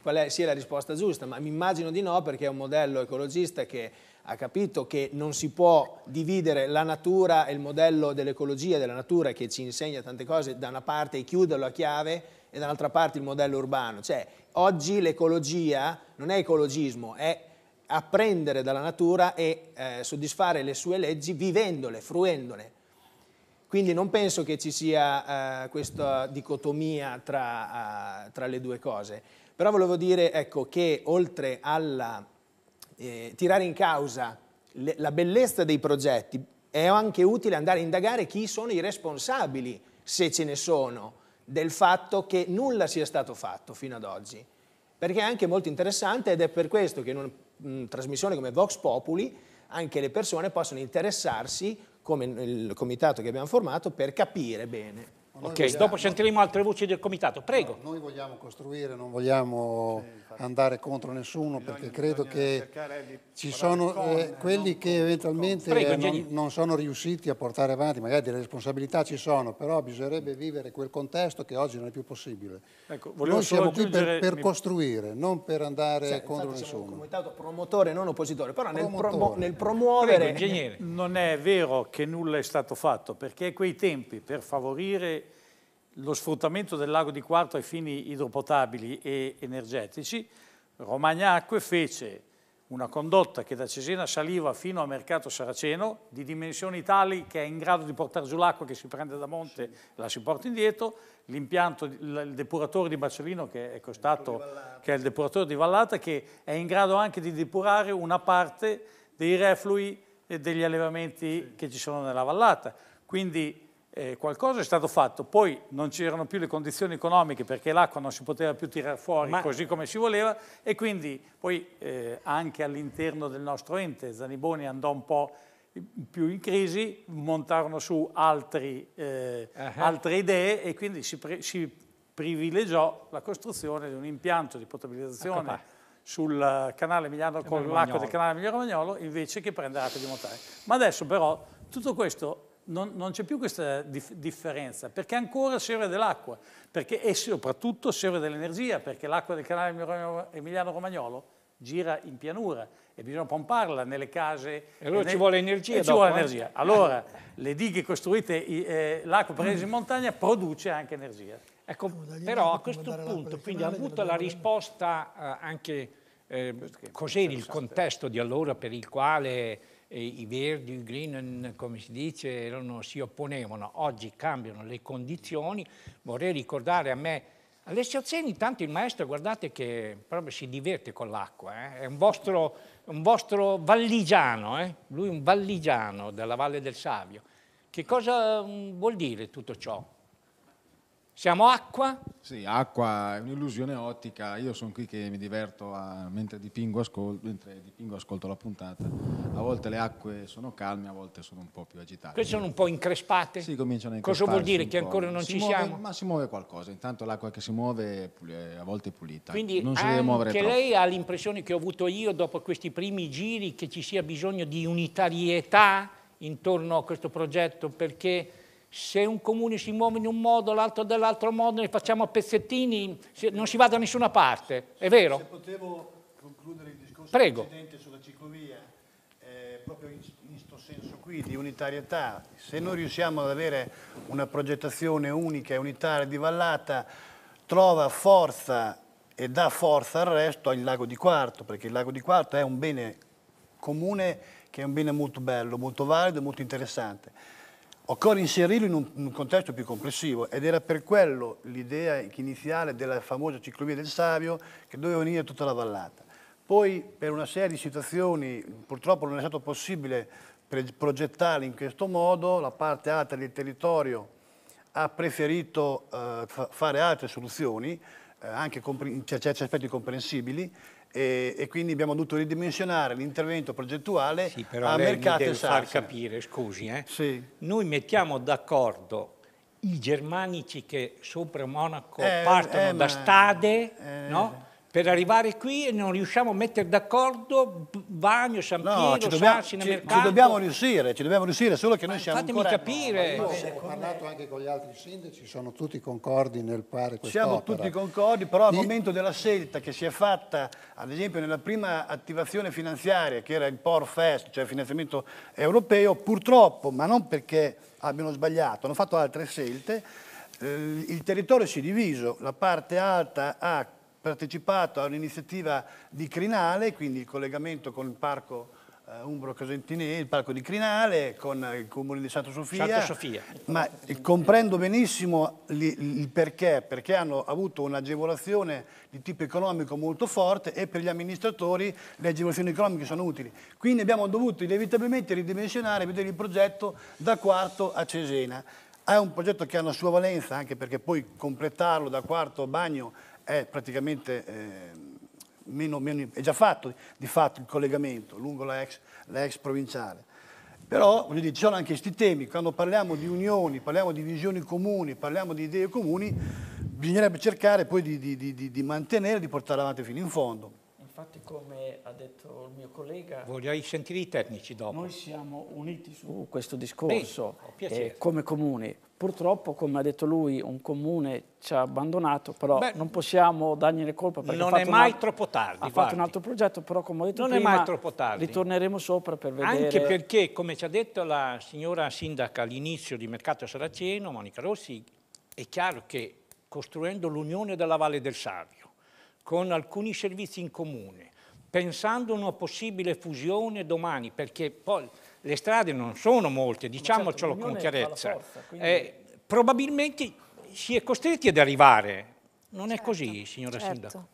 qual è sia la risposta giusta, ma mi immagino di no perché è un modello ecologista che ha capito che non si può dividere la natura e il modello dell'ecologia, della natura che ci insegna tante cose, da una parte e chiuderlo a chiave e dall'altra parte il modello urbano. Cioè, oggi l'ecologia non è ecologismo, è apprendere dalla natura e eh, soddisfare le sue leggi vivendole, fruendole. Quindi non penso che ci sia eh, questa dicotomia tra, eh, tra, le due cose. Però volevo dire ecco, che oltre a eh, tirare in causa le, la bellezza dei progetti, è anche utile andare a indagare chi sono i responsabili, se ce ne sono, del fatto che nulla sia stato fatto fino ad oggi. Perché è anche molto interessante ed è per questo che in un mh, mm, trasmissioni come Vox Populi anche le persone possono interessarsi, come il comitato che abbiamo formato, per capire bene. Ok, vogliamo... dopo sentiremo altre voci del comitato. Prego. No, noi vogliamo costruire, non vogliamo sì, andare contro nessuno bisogna, perché credo che ci sono forme, eh, quelli che eventualmente Prego, non, non, sono riusciti a portare avanti, magari delle responsabilità ci sono, però bisognerebbe mm. vivere quel contesto che oggi non è più possibile. Ecco, noi siamo qui per, per mi... costruire, non per andare sì, contro nessuno. Siamo un comitato promotore, non oppositore, però Nel, promo nel, promuovere... Prego, non è vero che nulla è stato fatto, perché quei tempi per favorire lo sfruttamento del lago di Quarto ai fini idropotabili e energetici, Romagna Acque fece una condotta che da Cesena saliva fino a Mercato Saraceno, di dimensioni tali che è in grado di portare giù l'acqua che si prende da monte e sì. la si porta indietro, l'impianto, il depuratore di Bacelino che è costato, che è il depuratore di Vallata, che è in grado anche di depurare una parte dei reflui e degli allevamenti sì. che ci sono nella vallata. Quindi eh, qualcosa è stato fatto, poi non c'erano più le condizioni economiche perché l'acqua non si poteva più tirare fuori Ma... così come si voleva e quindi poi eh, anche all'interno del nostro ente Zaniboni andò un po' più in crisi, montarono su altri, eh, uh -huh. altre idee e quindi si, si, privilegiò la costruzione di un impianto di potabilizzazione ecco sul canale Emiliano, con l'acqua del canale Emiliano Romagnolo invece che prendere acqua di montagna. Ma adesso però tutto questo non, non c'è più questa dif differenza, perché ancora serve dell'acqua, e soprattutto serve dell'energia, perché l'acqua del canale Emiliano-Romagnolo gira in pianura e bisogna pomparla nelle case. E allora e ci vuole energia. Ci vuole eh? energia. Allora le dighe costruite, eh, l'acqua presa in montagna produce anche energia. Ecco, però a questo punto, quindi ha avuto la risposta eh, anche eh, cos'era cioè, il contesto di allora per il quale i verdi, i green, come si dice, erano, si opponevano. Oggi cambiano le condizioni. Vorrei ricordare a me, Alessio Zeni, tanto il maestro, guardate che proprio si diverte con l'acqua, eh? è un vostro, un vostro valligiano, eh? lui è un valligiano della Valle del Savio. Che cosa mm, vuol dire tutto ciò? Siamo acqua? Sì, acqua è un'illusione ottica. Io sono qui che mi diverto a, mentre, dipingo, ascolto, mentre dipingo, ascolto la puntata. A volte le acque sono calme, a volte sono un po' più agitate. Queste sono un po' increspate? Sì, cominciano a increspare. Cosa vuol dire che ancora non si ci muove, siamo? Ma si muove qualcosa. Intanto l'acqua che si muove a volte è pulita. Quindi non si deve muovere troppo. lei ha l'impressione che ho avuto io dopo questi primi giri che ci sia bisogno di unitarietà intorno a questo progetto perché se un comune si muove in un modo, l'altro dell'altro modo, ne facciamo a pezzettini, non si va da nessuna parte, è vero? Se potevo concludere il discorso Prego. precedente sulla ciclovia, eh, proprio in questo senso qui, di unitarietà, se noi riusciamo ad avere una progettazione unica e unitaria di vallata, trova forza e dà forza al resto al lago di Quarto, perché il lago di Quarto è un bene comune che è un bene molto bello, molto valido, e molto interessante Occorre inserirlo in un, in un contesto più complessivo ed era per quello l'idea iniziale della famosa ciclovia del Savio che doveva unire tutta la vallata. Poi per una serie di situazioni purtroppo non è stato possibile progettare in questo modo, la parte alta del territorio ha preferito eh, fare altre soluzioni, eh, anche in certi aspetti comprensibili, e, e, quindi abbiamo dovuto ridimensionare l'intervento progettuale sì, però a mercato e far capire, scusi, eh? sì. noi mettiamo d'accordo i germanici che sopra Monaco eh, partono eh, da Stade, eh. no? per arrivare qui e non riusciamo a mettere d'accordo Bagno, San Piero, no, ci dobbiamo, Sassina, ci, Mercato. Ci dobbiamo riuscire, ci dobbiamo riuscire, solo che Ma noi siamo fatemi ancora... Fatemi capire. No, io ho parlato anche con gli altri sindaci, sono tutti concordi nel fare quest'opera. Siamo tutti concordi, però al Di... momento della scelta che si è fatta, ad esempio nella prima attivazione finanziaria, che era il POR cioè il finanziamento europeo, purtroppo, ma non perché abbiano sbagliato, hanno fatto altre scelte, eh, il territorio si è diviso, la parte alta ha partecipato a un'iniziativa di Crinale, quindi il collegamento con il parco eh, Umbro Casentinese, il parco di Crinale, con il comune di Santo Sofia. Santo Sofia. Ma eh, comprendo benissimo il perché, perché hanno avuto un'agevolazione di tipo economico molto forte e per gli amministratori le agevolazioni economiche sono utili. Quindi abbiamo dovuto inevitabilmente ridimensionare, vedere il progetto da quarto a Cesena. È un progetto che ha una sua valenza, anche perché poi completarlo da quarto bagno è praticamente eh, meno, meno, è già fatto di fatto il collegamento lungo la ex, la ex provinciale. Però voglio dire, ci sono anche questi temi, quando parliamo di unioni, parliamo di visioni comuni, parliamo di idee comuni, bisognerebbe cercare poi di, di, di, di mantenere, di portare avanti fino in fondo. Infatti, come ha detto il mio collega... Vorrei sentire i tecnici dopo. Noi siamo uniti su questo discorso Bene, eh, come comuni. Purtroppo, come ha detto lui, un comune ci ha abbandonato, però Beh, non possiamo dargli le colpe. Perché non è mai altro, troppo tardi. Ha guardi. fatto un altro progetto, però come ho detto non prima, è mai troppo tardi. ritorneremo sopra per vedere... Anche perché, come ci ha detto la signora sindaca all'inizio di Mercato Saraceno, Monica Rossi, è chiaro che costruendo l'unione della Valle del Savio, con alcuni servizi in comune, pensando a una possibile fusione domani, perché poi le strade non sono molte, certo, diciamocelo certo, con chiarezza. Forza, quindi... eh, probabilmente si è costretti ad arrivare. Non certo, è così, signora certo. Sindaco?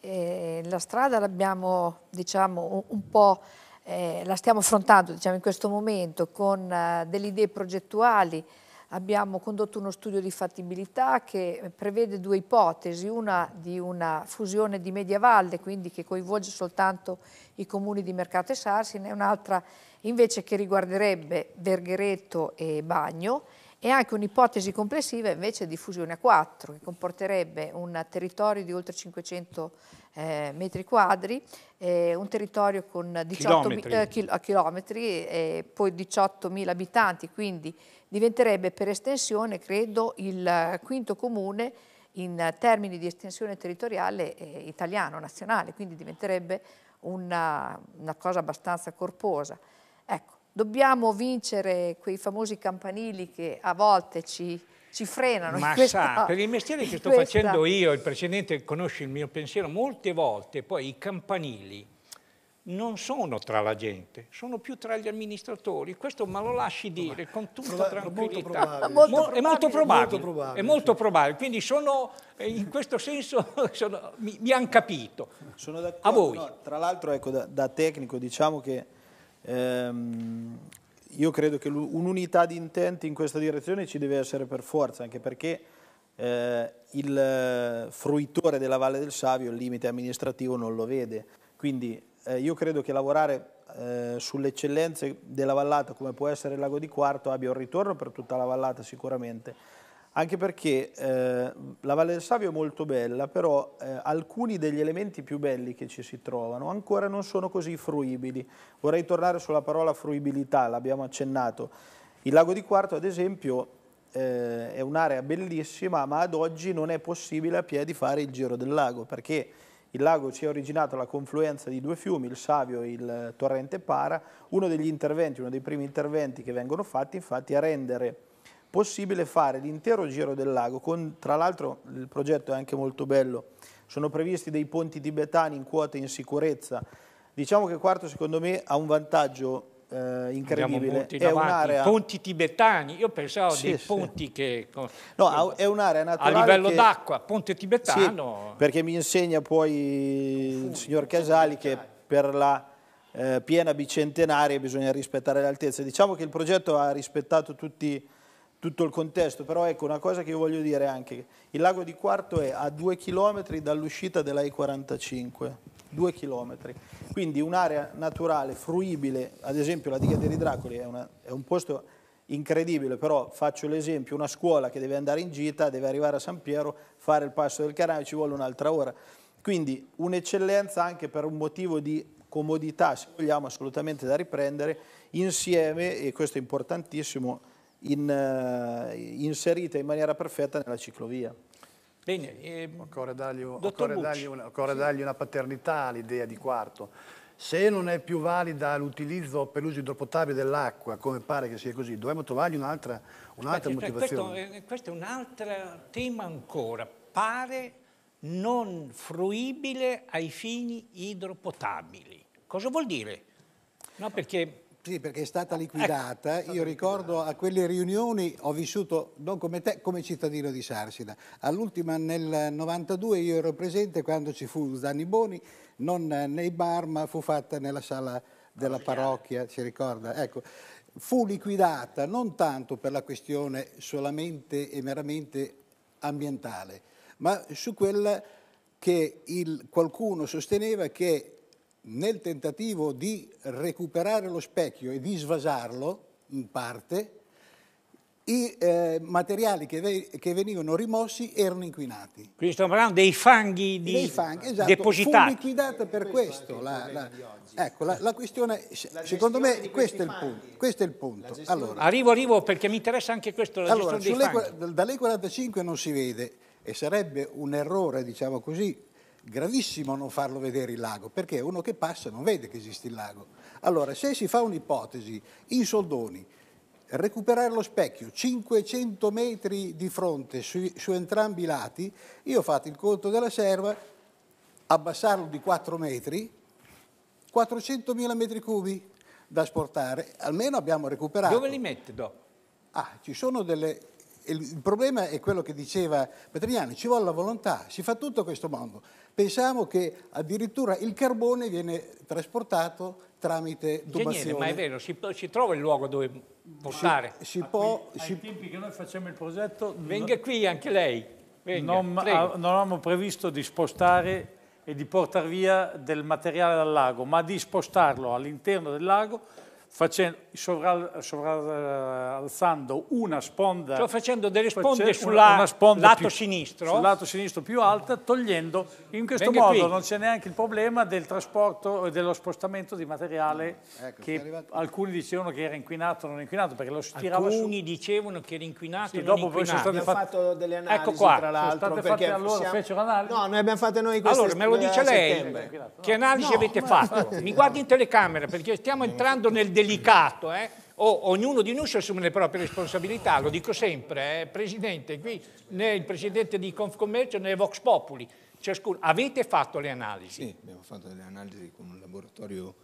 Eh, la strada l'abbiamo, diciamo, un po'... Eh, la stiamo affrontando diciamo, in questo momento con eh, delle idee progettuali abbiamo condotto uno studio di fattibilità che eh, prevede due ipotesi, una di una fusione di Mediavalle, quindi che coinvolge soltanto i comuni di Mercato e Sarsin, e un'altra invece che riguarderebbe Verghereto e Bagno e anche un'ipotesi complessiva invece di fusione a 4 che comporterebbe un territorio di oltre 500 eh, metri quadri, eh, un territorio con 18 chilometri, eh, chil chilometri e poi 18.000 abitanti, quindi diventerebbe per estensione credo il quinto comune in termini di estensione territoriale eh, italiano, nazionale, quindi diventerebbe una, una cosa abbastanza corposa. Ecco, dobbiamo vincere quei famosi campanili che a volte ci, ci frenano. Ma questa, sa, per il mestiere che sto questa. facendo io, il Presidente conosce il mio pensiero, molte volte poi i campanili non sono tra la gente, sono più tra gli amministratori. Questo me lo lasci dire con tutta tranquillità. è, molto probabile, è molto probabile. Quindi sono, eh, in questo senso sono, mi, mi hanno capito. Sono a voi. No, tra l'altro ecco, da, da tecnico diciamo che Ehm, io credo che un'unità di intenti in questa direzione ci deve essere per forza, anche perché eh, il fruitore della Valle del Savio il limite amministrativo non lo vede. Quindi eh, io credo che lavorare eh, sulle eccellenze della vallata, come può essere il lago di Quarto, abbia un ritorno per tutta la vallata sicuramente, anche perché eh, la Valle del Savio è molto bella, però eh, alcuni degli elementi più belli che ci si trovano ancora non sono così fruibili. Vorrei tornare sulla parola fruibilità, l'abbiamo accennato. Il lago di Quarto, ad esempio, eh, è un'area bellissima, ma ad oggi non è possibile a piedi fare il giro del lago, perché il lago ci è originato alla confluenza di due fiumi, il Savio e il torrente Para. Uno degli interventi, uno dei primi interventi che vengono fatti, infatti, è rendere possibile fare l'intero giro del lago, con, tra l'altro il progetto è anche molto bello, sono previsti dei ponti tibetani in quote in sicurezza, diciamo che Quarto secondo me ha un vantaggio eh, incredibile. È un'area... Ponti tibetani, io pensavo sì, dei sì. ponti che... No, è un'area naturale A livello che... d'acqua, ponte tibetano... Sì, perché mi insegna poi il signor Casali che per la eh, piena bicentenaria bisogna rispettare l'altezza. Diciamo che il progetto ha rispettato tutti tutto il contesto, però ecco una cosa che io voglio dire anche, il lago di Quarto è a due chilometri dall'uscita della E45, due chilometri, quindi un'area naturale fruibile, ad esempio la diga dei Ridracoli è, una, è un posto incredibile, però faccio l'esempio, una scuola che deve andare in gita, deve arrivare a San Piero, fare il passo del canale, ci vuole un'altra ora. Quindi un'eccellenza anche per un motivo di comodità, se vogliamo, assolutamente da riprendere, insieme, e questo è importantissimo, in, eh, inserita in maniera perfetta nella ciclovia. Bene, eh, occorre, dargli, occorre, dargli una, occorre sì. dargli una paternità all'idea di quarto. Se non è più valida l'utilizzo per l'uso idropotabile dell'acqua, come pare che sia così, dovremmo trovargli un'altra un motivazione. Eh, questo, questo, è un altro tema ancora. Pare non fruibile ai fini idropotabili. Cosa vuol dire? No, perché sì, perché è stata ah, ecco, liquidata. Ecco, Io ricordo a quelle riunioni, ho vissuto non come te, come cittadino di Sarsina. All'ultima nel 92 io ero presente quando ci fu Zanni Boni, non nei bar ma fu fatta nella sala della parrocchia, si ricorda? Ecco, fu liquidata non tanto per la questione solamente e meramente ambientale, ma su quella che il, qualcuno sosteneva che nel tentativo di recuperare lo specchio e di svasarlo in parte, i eh, materiali che, ve che, venivano rimossi erano inquinati. Quindi stiamo parlando dei fanghi, di... dei fanghi esatto. depositati. Fu liquidata per questo. questo la, la, ecco, la, la questione, secondo me, questo è, punto, questo è, il punto. Allora, arrivo, arrivo perché mi interessa anche questo. allora, sulle, da lei 45 non si vede e sarebbe un errore, diciamo così, gravissimo non farlo vedere il lago, perché uno che passa non vede che esiste il lago. Allora, se si fa un'ipotesi in soldoni, recuperare lo specchio 500 metri di fronte su, su entrambi i lati, io ho fatto il conto della serva, abbassarlo di 4 metri, 400.000 metri cubi da asportare, almeno abbiamo recuperato. Dove li mette dopo? Ah, ci sono delle il problema è quello che diceva Petriani, ci vuole la volontà, si fa tutto questo mondo. Pensiamo che addirittura il carbone viene trasportato tramite tubazione. Geniere, ma è vero, si, si, trova il luogo dove portare. Si, si può... Qui, si... tempi che noi facciamo il progetto... Venga no, qui anche lei. Venga, non, avevamo previsto di spostare e di portare via del materiale dal lago, ma di spostarlo all'interno del lago facendo sovra, sovralzando eh, una sponda... Sto cioè facendo delle cioè, sponde sul lato più, sinistro. Sul lato sinistro più alta, togliendo... In questo Venga modo qui. non c'è neanche il problema del trasporto e dello spostamento di materiale ah, ecco, che alcuni dicevano che era inquinato o non inquinato, perché lo stirava Alcuni su. dicevano che era inquinato sì, dopo inquinato. Sono state fatte... fatto delle ecco analisi, ecco qua, tra l'altro. Sono allora, siamo... fecero analisi. No, noi abbiamo fatte noi queste Allora, me lo dice eh, lei, che analisi no, avete fatto? Mi guardi in telecamera, perché stiamo eh, entrando nel delicato Stato, ecco, eh? o ognuno di noi si assume le proprie responsabilità, lo dico sempre, eh? Presidente, qui né il Presidente di Confcommercio né Vox Populi, ciascuno, avete fatto le analisi? Sì, abbiamo fatto delle analisi con un laboratorio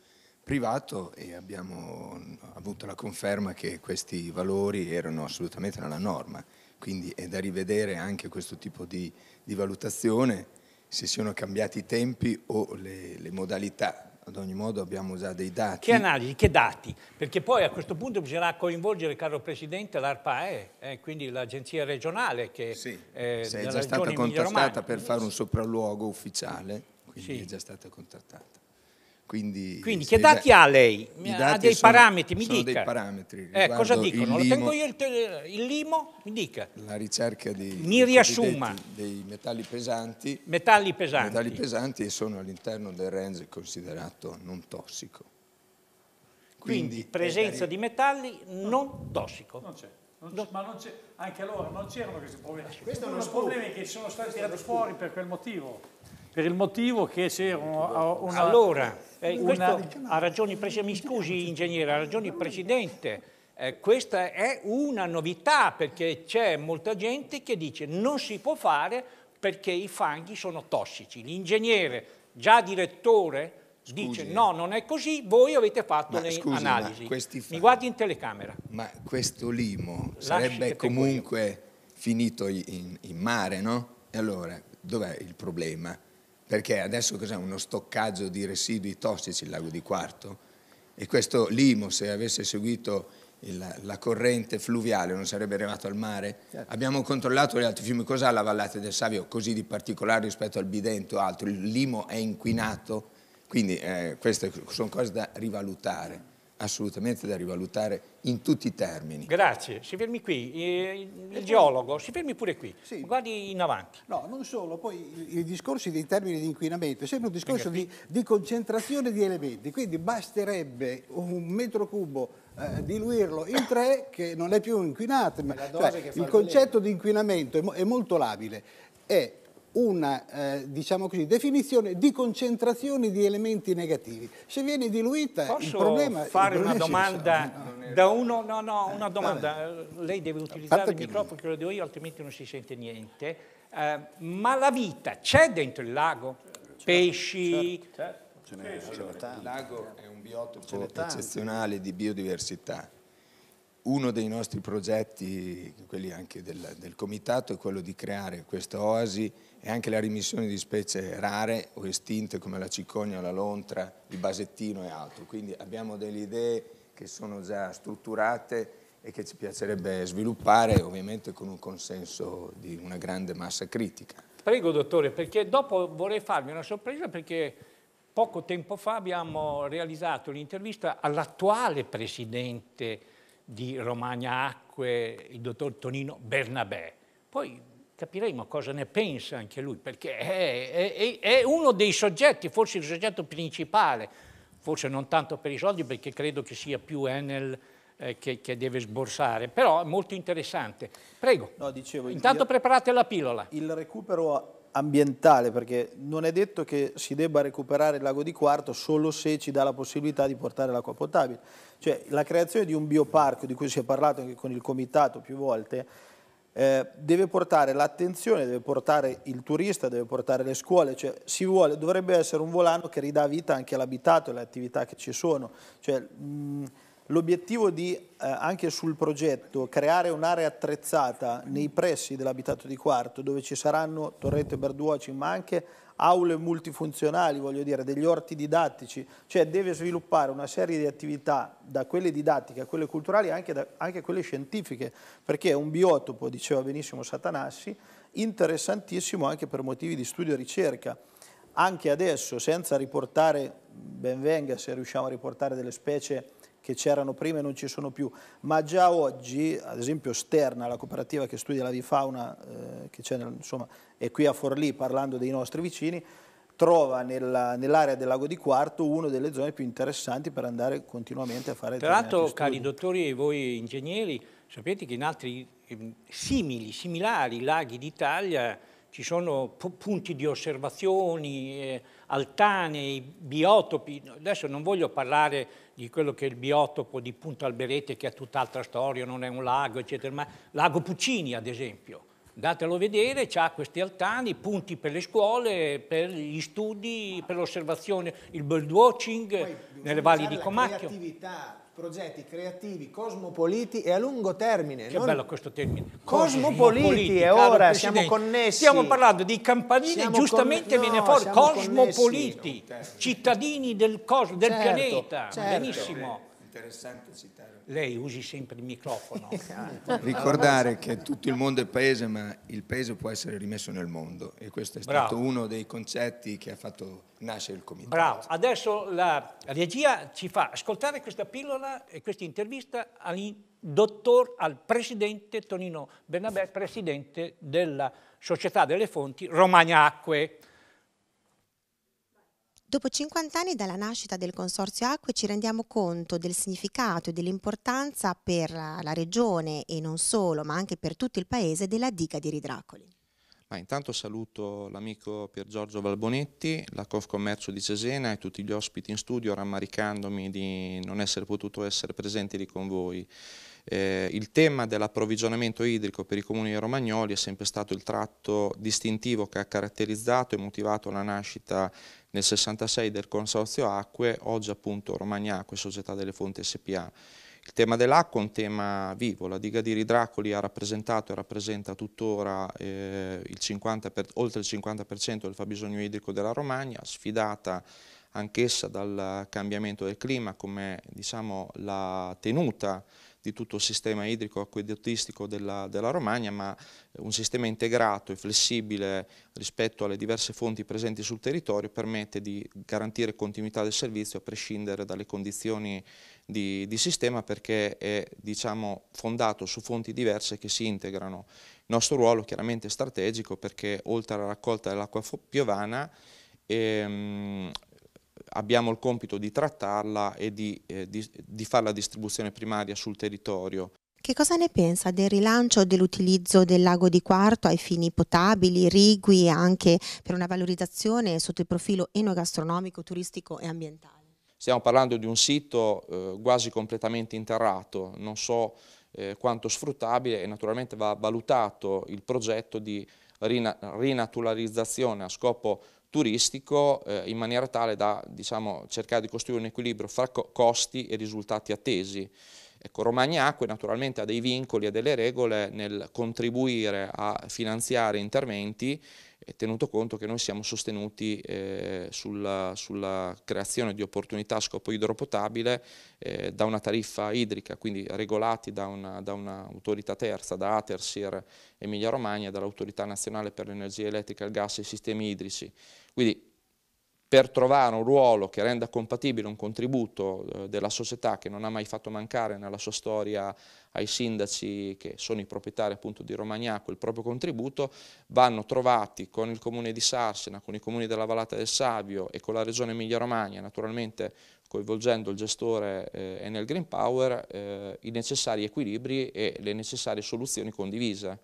privato e abbiamo avuto la conferma che questi valori erano assolutamente nella norma, quindi è da rivedere anche questo tipo di, di valutazione, se siano cambiati i tempi o le, le modalità ad ogni modo abbiamo già dei dati. Che analisi, che dati? Perché poi a questo punto bisognerà coinvolgere, caro Presidente, l'ARPAE, eh, quindi l'agenzia regionale che sì, eh, è già stata contattata per fare un sopralluogo ufficiale, quindi sì. è già stata contattata. Quindi, Quindi che dati ha lei? ha dei sono, parametri, mi dica. dei parametri. Eh, cosa dicono? Lo tengo io il, te- il, limo? Mi dica. La ricerca dei, mi riassuma. dei metalli pesanti. Metalli pesanti. Metalli pesanti e sono all'interno del range considerato non tossico. Quindi, Quindi presenza magari... di metalli non tossico. Non c'è. Non no. Ma non c'è, anche allora non c'erano questi problemi. Ah, questo è uno, uno problemi che sono stati tirati fuori per quel motivo per il motivo che c'era una... Allora, eh, una... ha ragione, mi scusi ingegnere, ha ragione il Presidente, eh, questa è una novità perché c'è molta gente che dice non si può fare perché i fanghi sono tossici. L'ingegnere, già direttore, Scusi, dice eh. no, non è così, voi avete fatto ma, le scusi, analisi. Fanghi, Mi guardi in telecamera. Ma questo limo sarebbe comunque finito in, in mare, no? E allora dov'è il problema? perché adesso cos'è uno stoccaggio di residui tossici il lago di Quarto? E questo limo, se avesse seguito il, la corrente fluviale, non sarebbe arrivato al mare? Certo. Abbiamo controllato gli altri fiumi, cos'ha la vallata del Savio così di particolare rispetto al Bidento o altro? Il limo è inquinato? Quindi eh, queste sono cose da rivalutare assolutamente da rivalutare in tutti i termini. Grazie, si fermi qui, eh, il geologo, si fermi pure qui, sì. guardi in avanti. No, non solo, poi i discorsi dei termini di inquinamento è sempre un discorso di, di, concentrazione di elementi, quindi basterebbe un metro cubo eh, diluirlo in tre che non è più inquinato, ma, cioè, il concetto di inquinamento è, è molto labile. È una eh, diciamo così, definizione di concentrazione di elementi negativi. Se viene diluita Posso il problema... Posso fare una domanda da uno? No, no, una eh, domanda. Eh, lei deve utilizzare il microfono che lo do io, altrimenti non si sente niente. Eh, ma la vita c'è dentro il lago? Certo, Pesci? Certo, certo. Ce n'è, ce n'è il lago è un biotopo eccezionale di biodiversità. Uno dei nostri progetti, quelli anche del, del comitato, è quello di creare questa oasi e anche la rimissione di specie rare o estinte come la cicogna, la lontra, il basettino e altro. Quindi abbiamo delle idee che sono già strutturate e che ci piacerebbe sviluppare ovviamente con un consenso di una grande massa critica. Prego dottore, perché dopo vorrei farvi una sorpresa perché poco tempo fa abbiamo realizzato un'intervista all'attuale presidente di Romagna Acque, il dottor Tonino Bernabé. Poi capiremo cosa ne pensa anche lui, perché è, è, è, uno dei soggetti, forse il soggetto principale, forse non tanto per i soldi perché credo che sia più Enel eh, che, che, deve sborsare, però è molto interessante. Prego, no, dicevo, intanto il, preparate la pillola. Il recupero ambientale, perché non è detto che si debba recuperare il lago di Quarto solo se ci dà la possibilità di portare l'acqua potabile. Cioè la creazione di un bioparco, di cui si è parlato anche con il comitato più volte, eh, deve portare l'attenzione, deve portare il turista, deve portare le scuole, cioè si vuole, dovrebbe essere un volano che ridà vita anche all'abitato e alle attività che ci sono. Cioè, L'obiettivo di, eh, anche sul progetto, creare un'area attrezzata nei pressi dell'abitato di Quarto, dove ci saranno torrette e berduoci, ma anche aule multifunzionali, voglio dire, degli orti didattici, cioè deve sviluppare una serie di attività da quelle didattiche a quelle culturali anche, da, anche a quelle scientifiche, perché è un biotopo, diceva benissimo Satanassi, interessantissimo anche per motivi di studio e ricerca. Anche adesso, senza riportare, ben venga se riusciamo a riportare delle specie che c'erano prima e non ci sono più, ma già oggi, ad esempio Sterna, la cooperativa che studia la vifauna, eh, che c'è insomma, e qui a Forlì, parlando dei nostri vicini, trova nell'area nell del lago di Quarto una delle zone più interessanti per andare continuamente a fare... Tra l'altro, cari dottori e voi ingegneri, sapete che in altri ehm, simili, similari laghi d'Italia ci sono punti di osservazioni, eh, altanei, biotopi. Adesso non voglio parlare di quello che è il biotopo di Punta Alberete, che ha tutt'altra storia, non è un lago, eccetera, ma lago Puccini, ad esempio, Datelo a vedere, ha questi altani, punti per le scuole, per gli studi, per l'osservazione, il birdwatching nelle valli di Comacchio. progetti creativi, cosmopoliti e a lungo termine. Che non... bello questo termine. Cosmopoliti, cosmopoliti e ora siamo connessi. Stiamo parlando di campanile, giustamente con... no, viene fuori cosmopoliti, certo. cittadini del, cos... certo, del pianeta. Certo. Benissimo. interessante citare lei usi sempre il microfono. Esatto. Ricordare che tutto il mondo è paese, ma il paese può essere rimesso nel mondo e questo è stato Bravo. uno dei concetti che ha fatto nascere il comitato. Bravo, adesso la regia ci fa ascoltare questa pillola e questa intervista al dottor, al presidente Tonino Bernabé, presidente della Società delle Fonti Romagna Acque. Dopo 50 anni dalla nascita del Consorzio Acque ci rendiamo conto del significato e dell'importanza per la regione e non solo, ma anche per tutto il paese della diga di Ridracoli. Ma intanto saluto l'amico Pier Giorgio Valbonetti, la Confcommercio di Cesena e tutti gli ospiti in studio rammaricandomi di non essere potuto essere presenti lì con voi. Eh, il tema dell'approvvigionamento idrico per i comuni romagnoli è sempre stato il tratto distintivo che ha caratterizzato e motivato la nascita nel 66 del Consorzio Acque, oggi appunto Romagnacque, Società delle Fonti SPA. Il tema dell'acqua è un tema vivo, la diga di Ridracoli ha rappresentato e rappresenta tuttora eh, il per, oltre il 50% del fabbisogno idrico della Romagna, sfidata anch'essa dal cambiamento del clima come diciamo, la tenuta di tutto il sistema idrico-acquedottistico della, della, Romagna, ma eh, un sistema integrato e flessibile rispetto alle diverse fonti presenti sul territorio permette di garantire continuità del servizio a prescindere dalle condizioni di, di sistema perché è diciamo, fondato su fonti diverse che si integrano. Il nostro ruolo chiaramente è strategico perché oltre alla raccolta dell'acqua piovana ehm, abbiamo il compito di trattarla e di, eh, di, di fare la distribuzione primaria sul territorio. Che cosa ne pensa del rilancio dell'utilizzo del lago di Quarto ai fini potabili, rigui e anche per una valorizzazione sotto il profilo enogastronomico, turistico e ambientale? Stiamo parlando di un sito eh, quasi completamente interrato, non so eh, quanto sfruttabile e naturalmente va valutato il progetto di rina rinaturarizzazione a scopo turistico eh, in maniera tale da diciamo, cercare di costruire un equilibrio fra co costi e risultati attesi. Ecco, Romagna Acque naturalmente ha dei vincoli e delle regole nel contribuire a finanziare interventi tenuto conto che noi siamo sostenuti eh, sulla, sulla, creazione di opportunità a scopo idropotabile eh, da una tariffa idrica, quindi regolati da un'autorità terza, da Atersir Emilia Romagna, dall'autorità nazionale per l'energia elettrica, il gas e i sistemi idrici. Quindi per trovare un ruolo che renda compatibile un contributo eh, della società che non ha mai fatto mancare nella sua storia ai sindaci che sono i proprietari appunto di Romagnaco il proprio contributo, vanno trovati con il comune di Sarsena, con i comuni della Valata del Savio e con la regione Emilia Romagna, naturalmente coinvolgendo il gestore eh, Enel Green Power, eh, i necessari equilibri e le necessarie soluzioni condivise.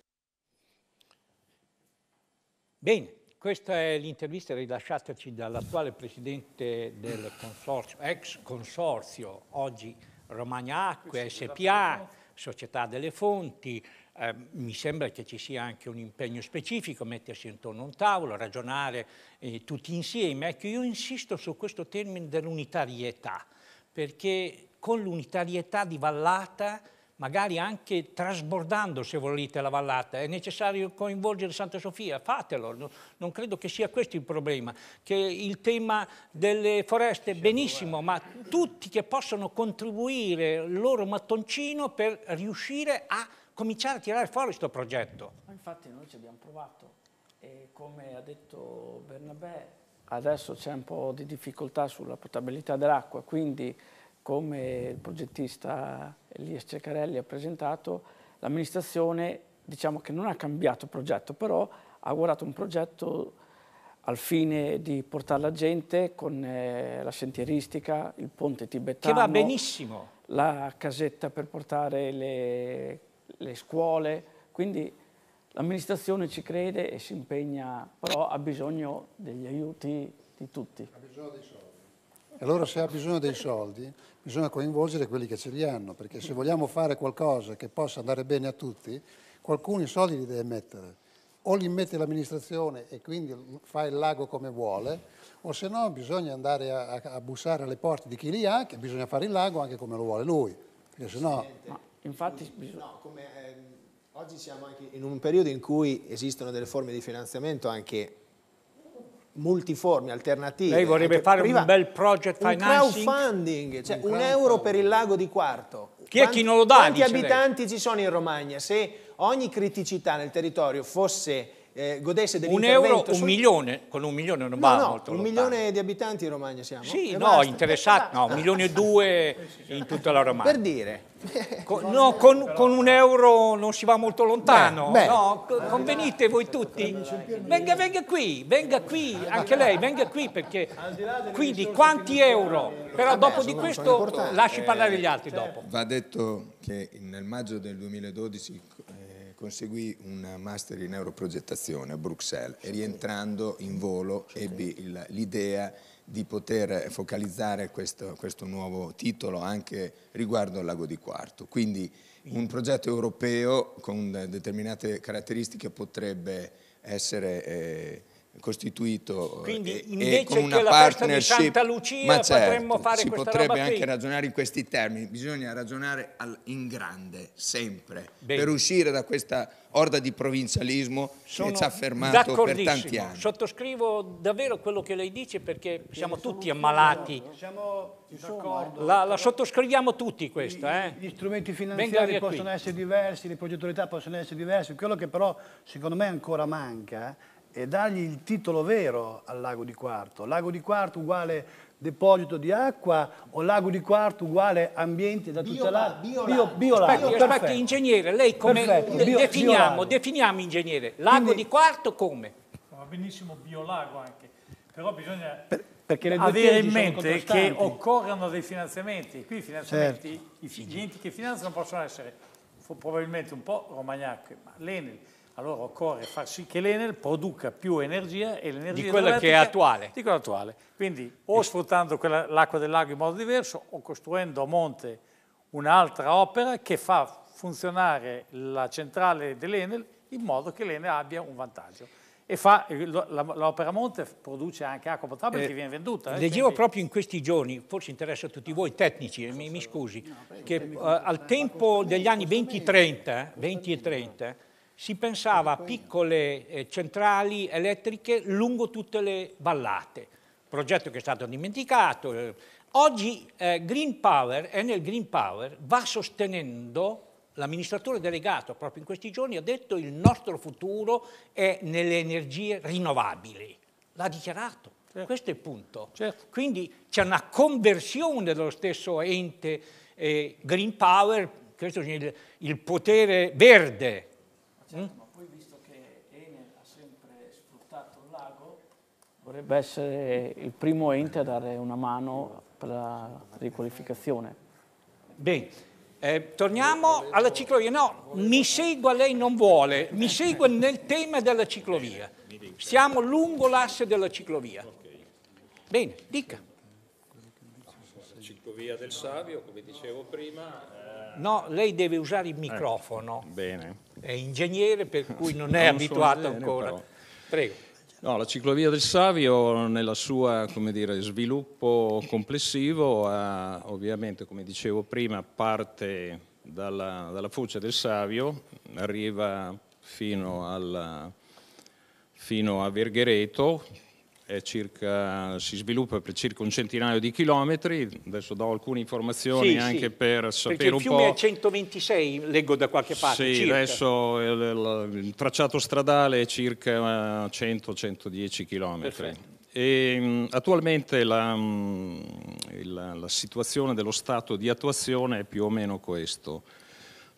Bene, questa è l'intervista rilasciataci dall'attuale presidente del consorzio, ex consorzio, oggi Romagna Acque SPA, Società delle Fonti. Eh, mi sembra che ci sia anche un impegno specifico, mettersi intorno a un tavolo, ragionare eh, tutti insieme. Ecco, io insisto su questo termine dell'unitarietà, perché con l'unitarietà di Vallata magari anche trasbordando, se volete, la vallata. È necessario coinvolgere Santa Sofia, fatelo. Non credo che sia questo il problema. Che il tema delle foreste, benissimo, ma tutti che possono contribuire il loro mattoncino per riuscire a cominciare a tirare fuori questo progetto. Ma infatti noi ci abbiamo provato e come ha detto Bernabé, adesso c'è un po' di difficoltà sulla potabilità dell'acqua, quindi come il progettista Elias Ceccarelli ha presentato, l'amministrazione diciamo che non ha cambiato progetto, però ha guardato un progetto al fine di portare la gente con eh, la sentieristica, il ponte tibetano. Che va benissimo. La casetta per portare le, le scuole. Quindi l'amministrazione ci crede e si impegna, però ha bisogno degli aiuti di tutti. Ha bisogno di soldi. Allora se ha bisogno dei soldi bisogna coinvolgere quelli che ce li hanno, perché se vogliamo fare qualcosa che possa andare bene a tutti, qualcuno i soldi li deve mettere. O li mette l'amministrazione e quindi fa il lago come vuole, o se no bisogna andare a, a bussare alle porte di chi li ha, che bisogna fare il lago anche come lo vuole lui, perché se no... Infatti, no, come, eh, oggi siamo anche in un periodo in cui esistono delle forme di finanziamento anche multiformi, alternative. Lei vorrebbe fare priva, un bel project financing? Un crowdfunding, cioè un, un euro per il lago di Quarto. Chi quanti, è chi non lo dà? Quanti abitanti lei? ci sono in Romagna? Se ogni criticità nel territorio fosse eh, godesse dell'intervento... Un euro, sul... un milione, con un milione non no, va no, molto un lontano. milione di abitanti in Romagna siamo. Sì, e no, interessati, no, un ah. milione e due in tutta la Romagna. Per dire. Con, no, con, con, un euro non si va molto lontano, beh, beh. no? Convenite voi tutti. Venga, venga qui, venga qui, anche lei, venga qui perché... Quindi quanti euro? Però dopo di questo lasci parlare gli altri dopo. Va detto che nel maggio del 2012 conseguì un master in neuroprogettazione a Bruxelles e rientrando in volo ebbi l'idea di poter focalizzare questo, questo, nuovo titolo anche riguardo al lago di Quarto. Quindi un progetto europeo con determinate caratteristiche potrebbe essere eh, costituito Quindi, eh, e, con una partnership Lucia, ma certo, si potrebbe anche qui. ragionare in questi termini bisogna ragionare al, in grande sempre Bene. per uscire da questa orda di provincialismo Sono che ci ha fermato per tanti anni sottoscrivo davvero quello che lei dice perché siamo sì, tutti ammalati siamo d'accordo la, la, sottoscriviamo tutti questa eh? gli strumenti finanziari possono qui. essere diversi le progettualità possono essere diverse quello che però secondo me ancora manca e dargli il titolo vero al lago di Quarto. Lago di Quarto uguale deposito di acqua o lago di Quarto uguale ambiente da tutelare? Bio, bio, bio, aspetti, bio, aspetti, ingegnere, lei come Perfetto, bio, definiamo, bio definiamo, ingegnere, lago Quindi, di Quarto come? Va oh, benissimo biolago anche, però bisogna... Per, perché avere in mente che occorrono dei finanziamenti. Qui i finanziamenti, certo. i, gli enti che finanziano possono essere probabilmente un po' romagnacchi, ma l'Enel, allora occorre far sì che l'Enel produca più energia e l'energia di quella che è attuale. Di quella attuale. Quindi o sfruttando l'acqua del lago in modo diverso o costruendo a monte un'altra opera che fa funzionare la centrale dell'Enel in modo che l'Enel abbia un vantaggio. E eh, l'opera Monte produce anche acqua potabile eh, che viene venduta. Eh, leggevo quindi... proprio in questi giorni, forse interessa a tutti voi tecnici, mi, mi scusi, no, che uh, al tempo degli anni 20 e 30, 20 eh, e 30 si pensava a ecco. piccole eh, centrali elettriche lungo tutte le vallate, progetto che è stato dimenticato. Oggi eh, Green Power, Enel Green Power, va sostenendo, l'amministratore delegato proprio in questi giorni ha detto il nostro futuro è nelle energie rinnovabili, l'ha dichiarato. Certo. Questo è il punto. Certo. Quindi c'è una conversione dello stesso ente eh, Green Power, questo è il, il potere verde Certo, mm? ma poi visto che Enel ha sempre sfruttato il lago... Vorrebbe essere il primo ente a dare una mano per la riqualificazione. Bene. Eh, torniamo alla ciclovia. No, mi segua, lei non vuole, mi segue nel tema della ciclovia. Siamo lungo l'asse della ciclovia. Bene, dica. La ciclovia del Savio, come dicevo prima. Eh... No, lei deve usare il microfono. Eh, bene è ingegnere per cui non è non abituato ancora. Però. Prego. No, la ciclovia del Savio nella sua dire, sviluppo complessivo ha ovviamente, come dicevo prima, parte dalla, dalla foce del Savio, arriva fino, alla, fino a Verghereto, circa, si sviluppa per circa un centinaio di chilometri, adesso do alcune informazioni sì, anche sì. per sapere un po'... il fiume è 126, leggo da qualche parte, Sì, circa. adesso il, il, tracciato stradale è circa 100-110 eh, chilometri. E, mm, attualmente la, mm, la, la situazione dello stato di attuazione è più o meno questo.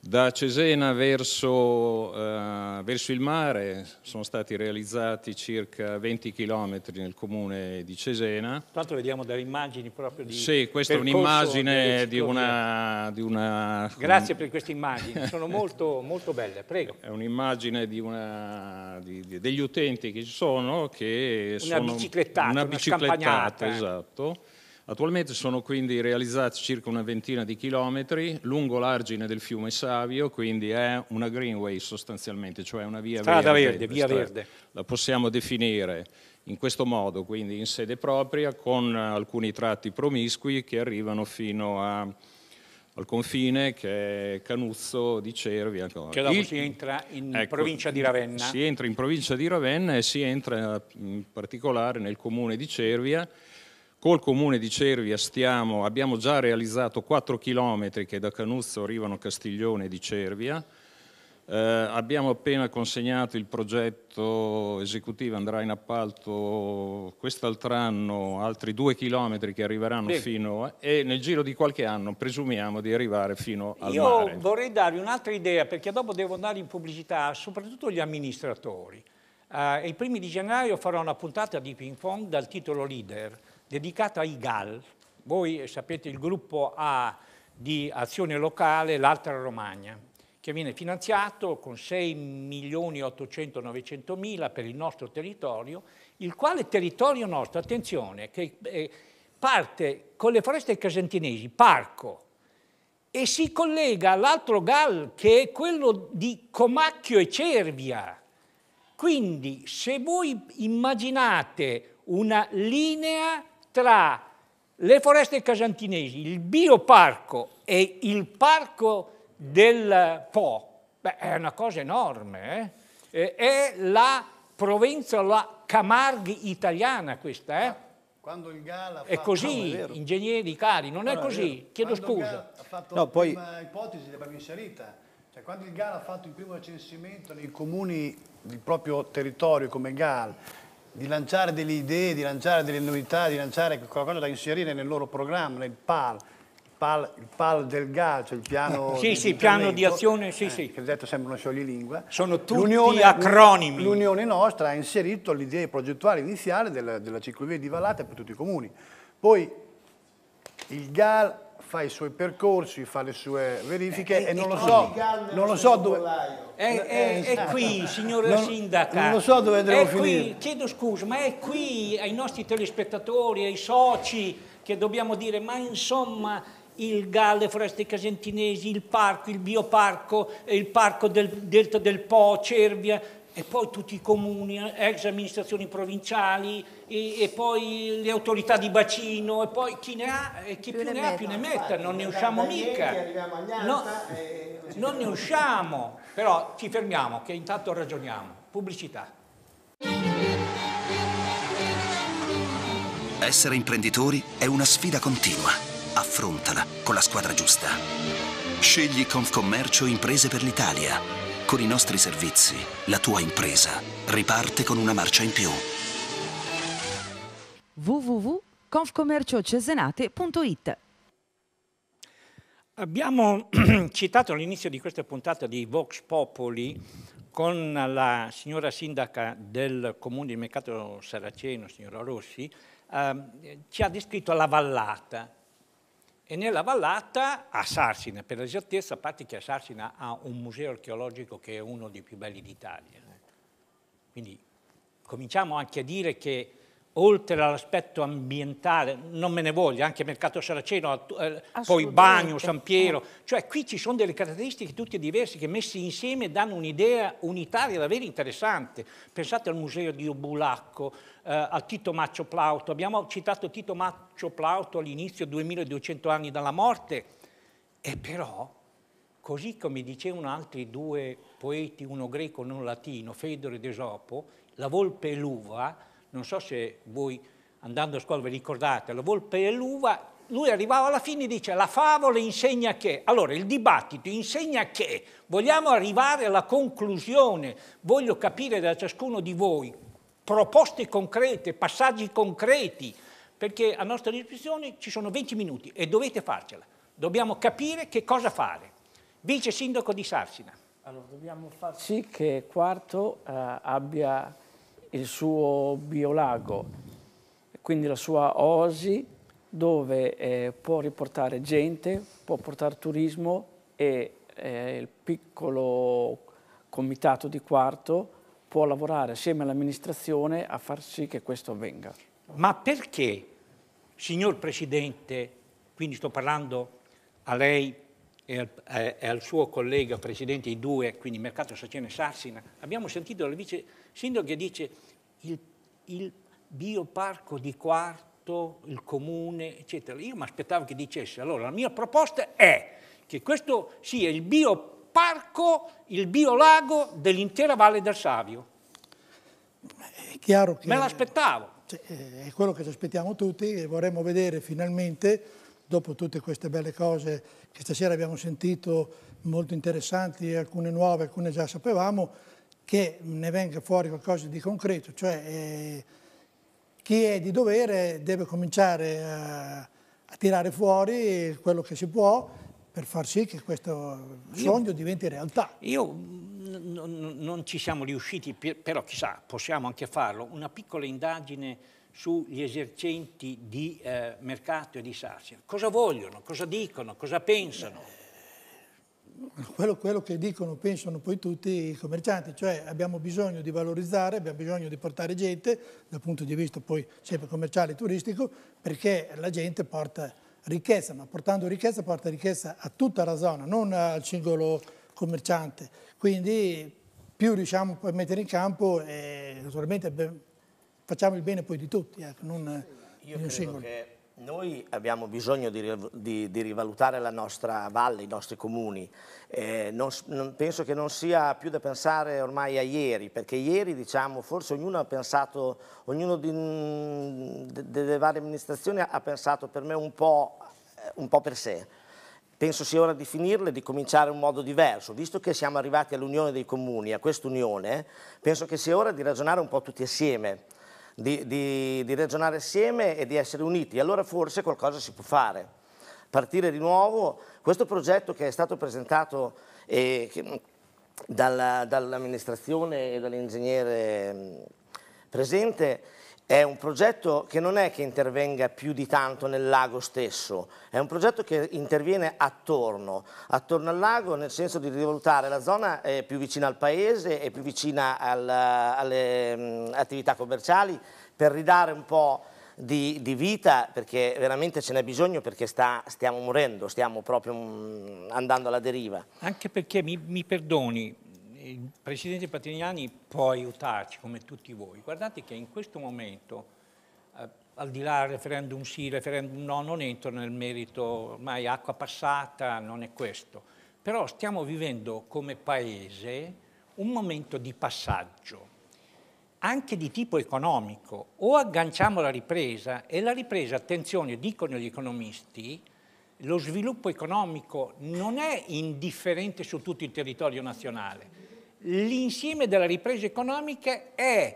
Da Cesena verso, eh, verso, il mare sono stati realizzati circa 20 km nel comune di Cesena. Tra l'altro vediamo delle immagini proprio di Sì, questa è un'immagine di una, di una, Grazie per queste immagini, sono molto, molto belle, prego. È un'immagine di una, di, degli utenti che ci sono, che una sono... Biciclettata, una biciclettata, una scampagnata. Ecco. Esatto Attualmente sono quindi realizzati circa una ventina di chilometri lungo l'argine del fiume Savio, quindi è una greenway sostanzialmente, cioè una via verde, verde, via verde. La possiamo definire in questo modo, quindi in sede propria, con alcuni tratti promiscui che arrivano fino a al confine che è Canuzzo di Cervi. Ancora. Ecco. Che dopo Il, si entra in ecco, provincia di Ravenna. Si entra in provincia di Ravenna e si entra in particolare nel comune di Cervia Col comune di Cervia stiamo, abbiamo già realizzato 4 chilometri che da Canuzzo arrivano a Castiglione di Cervia. Eh, abbiamo appena consegnato il progetto esecutivo, andrà in appalto quest'altro anno altri 2 chilometri che arriveranno Beh. fino a, e nel giro di qualche anno presumiamo di arrivare fino al Io mare. Io vorrei darvi un'altra idea perché dopo devo andare in pubblicità, soprattutto gli amministratori. Eh, il primo di gennaio farò una puntata di ping pong dal titolo Leader dedicato ai GAL. Voi sapete il gruppo A di azione locale, l'Altra Romagna, che viene finanziato con 6 milioni 800 900 mila per il nostro territorio, il quale territorio nostro, attenzione, che eh, parte con le foreste casentinesi, parco, e si collega all'altro GAL che è quello di Comacchio e Cervia. Quindi se voi immaginate una linea tra le foreste casantinesi, il bioparco e il parco del Po, beh, è una cosa enorme, eh? eh è la Provenza, la Camargue italiana questa, eh? Quando il Gala è così, no, è ingegneri cari, non no, è così, è chiedo quando scusa. ha fatto no, poi... la ipotesi l'abbiamo inserita, cioè, quando il Gala ha fatto il primo censimento nei comuni del proprio territorio come Gala, di lanciare delle idee, di lanciare delle novità, di lanciare qualcosa da inserire nel loro programma, nel PAL, il PAL, il PAL del GAL, cioè il piano, eh, sì, di, sì, piano di azione, sì, eh, sì. che detto sembra una scioglilingua. Sono tutti acronimi. L'Unione nostra ha inserito l'idea progettuale iniziale della, della ciclovia di Valate per tutti i comuni. Poi il GAL fa i suoi percorsi, fa le sue verifiche eh, e non eh, lo eh, so, eh, non lo so dove... È, è, è qui, signora non, sindaca. Non lo so dove andremo a finire. chiedo scusa, ma è qui ai nostri telespettatori, ai soci, che dobbiamo dire, ma insomma il Galle, Foreste Casentinesi, il parco, il bioparco, il parco del Delta del Po, Cervia, e poi tutti i comuni, ex amministrazioni provinciali, e, e, poi le autorità di bacino e poi chi ne ha e chi più, più ne, ne ha più ne metta, non ne usciamo mica. No, e... non ne usciamo, però ci fermiamo che intanto ragioniamo. Pubblicità. Essere imprenditori è una sfida continua. Affrontala con la squadra giusta. Scegli Confcommercio Imprese per l'Italia. Con i nostri servizi, la tua impresa riparte con una marcia in più www.confcommerciocesenate.it. Abbiamo citato all'inizio di questa puntata di Vox Popoli con la signora sindaca del comune di Mercato Saraceno, signora Rossi, eh, ci ha descritto la vallata. E nella vallata a Sarsina, per l'esattezza, a parte che a Sarsina ha un museo archeologico che è uno dei più belli d'Italia. Quindi cominciamo anche a dire che oltre all'aspetto ambientale, non me ne voglio, anche Mercato Saraceno, eh, poi Bagno, San mm. Piero, cioè qui ci sono delle caratteristiche tutte diverse che messe insieme danno un'idea unitaria davvero interessante. Pensate al museo di Obulacco, eh, al Tito Maccio Plauto, abbiamo citato Tito Maccio Plauto all'inizio 2200 anni dalla morte, e però, così come dicevano altri due poeti, uno greco e uno latino, Fedore ed Esopo, la volpe e l'uva, non so se voi andando a scuola vi ricordate, la volpe e l'uva, lui arrivava alla fine e dice la favola insegna che, allora il dibattito insegna che, vogliamo arrivare alla conclusione, voglio capire da ciascuno di voi proposte concrete, passaggi concreti, perché a nostra disposizione ci sono 20 minuti e dovete farcela, dobbiamo capire che cosa fare. Vice Sindaco di Sarsina. Allora, dobbiamo far sì che Quarto eh, abbia il suo biolago, quindi la sua oasi dove eh, può riportare gente, può portare turismo e eh, il piccolo comitato di quarto può lavorare assieme all'amministrazione a far sì che questo avvenga. Ma perché, signor Presidente, quindi sto parlando a lei e al, eh, e al suo collega presidente I2, quindi Mercato Saceno e Sarsina, abbiamo sentito la vice sindaco che dice il, il bioparco di quarto, il comune, eccetera. Io mi aspettavo che dicesse, allora la mia proposta è che questo sia il bioparco, il biolago dell'intera Valle del Savio. È chiaro che... Me l'aspettavo. Cioè, è quello che ci aspettiamo tutti e vorremmo vedere finalmente dopo tutte queste belle cose che stasera abbiamo sentito, molto interessanti, alcune nuove, alcune già sapevamo, che ne venga fuori qualcosa di concreto, cioè eh, chi è di dovere deve cominciare a, a, tirare fuori quello che si può per far sì che questo sogno io, diventi realtà. Io mm, non ci siamo riusciti, però chissà, possiamo anche farlo, una piccola indagine sugli esercenti di eh, mercato e di Sassina. Cosa vogliono, cosa dicono, cosa pensano? Quello, quello, che dicono, pensano poi tutti i commercianti, cioè abbiamo bisogno di valorizzare, abbiamo bisogno di portare gente, dal punto di vista poi sempre commerciale e turistico, perché la gente porta ricchezza, ma portando ricchezza porta ricchezza a tutta la zona, non al singolo commerciante. Quindi più riusciamo a mettere in campo, eh, naturalmente facciamo il bene poi di tutti, ecco, non eh, Io di un singolo. Noi abbiamo bisogno di, di, di, rivalutare la nostra valle, i nostri comuni. Eh, non, non, penso che non sia più da pensare ormai a ieri, perché ieri diciamo, forse ognuno ha pensato, ognuno di, mm, de, delle varie amministrazioni ha pensato per me un po', eh, un po per sé. Penso sia ora di finirle e di cominciare in modo diverso. Visto che siamo arrivati all'unione dei comuni, a quest'unione, penso che sia ora di ragionare un po' tutti assieme di, di, di ragionare assieme e di essere uniti, allora forse qualcosa si può fare. Partire di nuovo, questo progetto che è stato presentato e mm, dall'amministrazione e dall'ingegnere mm, presente è un progetto che non è che intervenga più di tanto nel lago stesso, è un progetto che interviene attorno, attorno al lago nel senso di rivalutare la zona eh, più vicina al paese e più vicina al, alle mh, mm, attività commerciali per ridare un po' Di, di, vita perché veramente ce n'è bisogno perché sta, stiamo morendo, stiamo proprio mm, andando alla deriva. Anche perché mi, mi perdoni, il Presidente Patrignani può aiutarci come tutti voi. Guardate che in questo momento, eh, al di là referendum sì, referendum no, non entro nel merito, ormai acqua passata, non è questo. Però stiamo vivendo come Paese un momento di passaggio, anche di tipo economico. O agganciamo la ripresa, e la ripresa, attenzione, dicono gli economisti, lo sviluppo economico non è indifferente su tutto il territorio nazionale l'insieme della ripresa economica è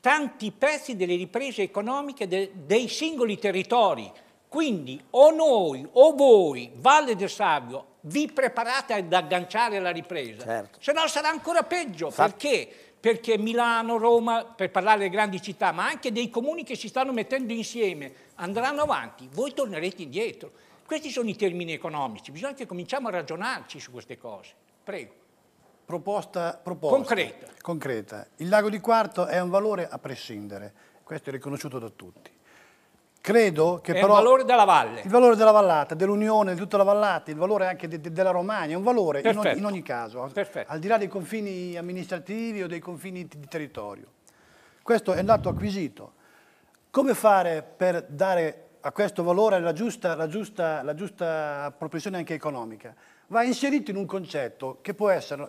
tanti pezzi delle riprese economiche de, dei singoli territori. Quindi o noi o voi, Valle del Savio, vi preparate ad agganciare la ripresa, certo. se no sarà ancora peggio. Fatto. Perché? Perché Milano, Roma, per parlare delle grandi città, ma anche dei comuni che si stanno mettendo insieme, andranno avanti, voi tornerete indietro. Questi sono i termini economici, bisogna che cominciamo a ragionarci su queste cose. Prego proposta, proposta concreta. concreta. Il lago di Quarto è un valore a prescindere, questo è riconosciuto da tutti. Credo che è però... Il valore della valle. Il valore della vallata, dell'unione, di tutta la vallata, il valore anche de, de, della Romagna, è un valore in ogni, in ogni, caso, Perfetto. al di là dei confini amministrativi o dei confini di territorio. Questo è un dato acquisito. Come fare per dare a questo valore la giusta, la giusta, la giusta propensione anche economica? Va inserito in un concetto che può essere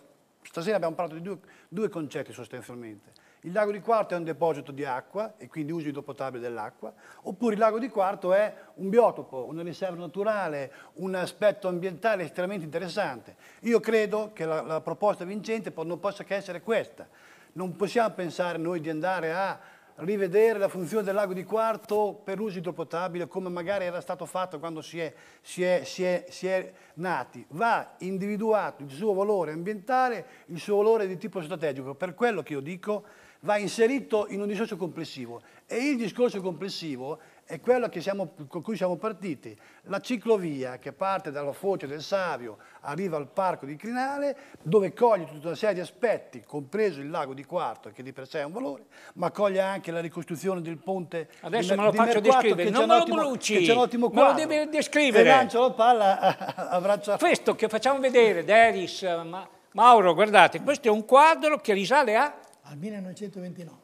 Stasera abbiamo parlato di due, due concetti sostanzialmente. Il lago di Quarto è un deposito di acqua e quindi uso idopotabile dell'acqua, oppure il lago di Quarto è un biotopo, una riserva naturale, un aspetto ambientale estremamente interessante. Io credo che la, la proposta vincente non possa che essere questa. Non possiamo pensare noi di andare a rivedere la funzione del lago di Quarto per uso idropotabile come magari era stato fatto quando si è, si, è, si, è, si è, nati. Va individuato il suo valore ambientale, il suo valore di tipo strategico. Per quello che io dico va inserito in un discorso complessivo. E il discorso complessivo è quella siamo, con cui siamo partiti. La ciclovia che parte dalla foce del Savio, arriva al parco di Crinale, dove coglie tutta una serie di aspetti, compreso il lago di Quarto, che di per sé è un valore, ma coglie anche la ricostruzione del ponte Adesso di, me lo di faccio descrivere, non me lo bruci, c'è ottimo Me lo devi descrivere. E lancio la palla a, a braccia... Questo che facciamo vedere, Deris, ma, Mauro, guardate, questo è un quadro che risale a... Al 1929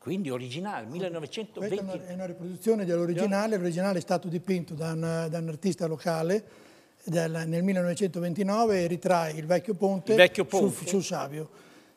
quindi originale, 1920. Questa è una, riproduzione dell'originale, l'originale è stato dipinto da un, da un artista locale del, nel 1929 e ritrae il vecchio ponte, il vecchio ponte sul, sul Savio.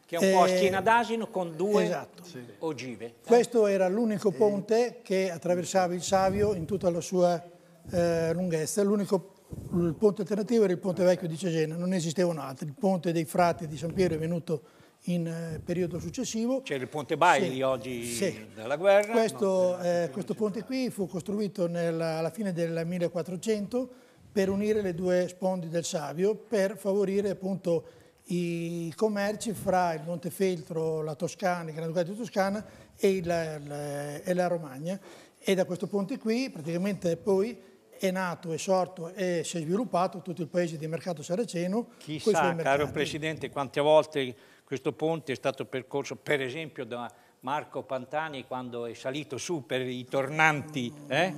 Che è un po' a eh, schiena d'asino con due esatto. ogive. Questo era l'unico ponte che attraversava il Savio in tutta la sua eh, lunghezza, l'unico il ponte alternativo era il ponte vecchio di Cesena, non esistevano altri. Il ponte dei frati di San Piero è venuto in eh, periodo successivo. C'è il ponte Bailey sì, oggi sì. della guerra. Questo, no, eh, questo ponte qui fu costruito nella, alla fine del 1400 per unire le due sponde del Savio per favorire appunto i commerci fra il Montefeltro, la Toscana, il Granducato di Toscana e la, la, e la Romagna e da questo ponte qui praticamente poi è nato, è sorto e si è sviluppato tutto il paese di mercato saraceno. Chissà, caro Presidente, quante volte questo ponte è stato percorso per esempio da Marco Pantani quando è salito su per i tornanti eh?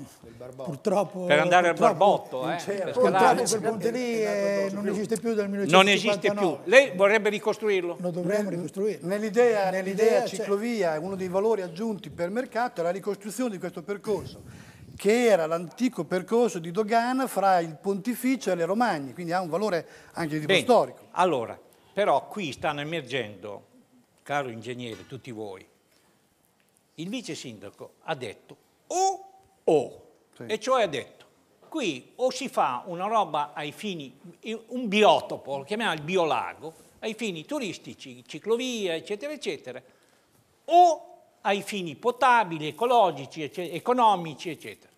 purtroppo, per andare al Barbotto. Eh? Per purtroppo quel ponte lì eh, non esiste più dal 1959. Non esiste più. Lei vorrebbe ricostruirlo? Non dovremmo ricostruirlo. Nell'idea, nell'idea ciclovia, uno dei valori aggiunti per mercato è la ricostruzione di questo percorso che era l'antico percorso di dogana fra il pontificio e le Romagne, quindi ha un valore anche di tipo Bene, storico. Allora, però qui stanno emergendo, caro ingegnere, tutti voi, il vice sindaco ha detto o o, sì. e cioè ha detto qui o si fa una roba ai fini, un biotopo, lo chiamiamo il biolago, ai fini turistici, ciclovia, eccetera, eccetera, o ai fini potabili, ecologici, eccetera, economici, eccetera.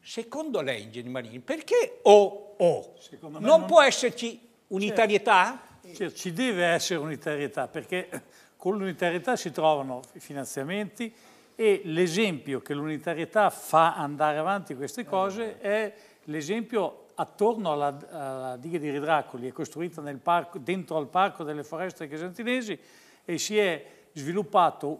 Secondo lei, ingegnere Marini, perché o o? Non, non, può esserci unitarietà? Certo. Cioè, ci deve essere unitarietà perché con l'unitarietà si trovano i finanziamenti e l'esempio che l'unitarietà fa andare avanti queste cose eh. è l'esempio attorno alla, alla, diga di Ridracoli, è costruita parco, dentro al parco delle foreste chesantinesi e si è sviluppato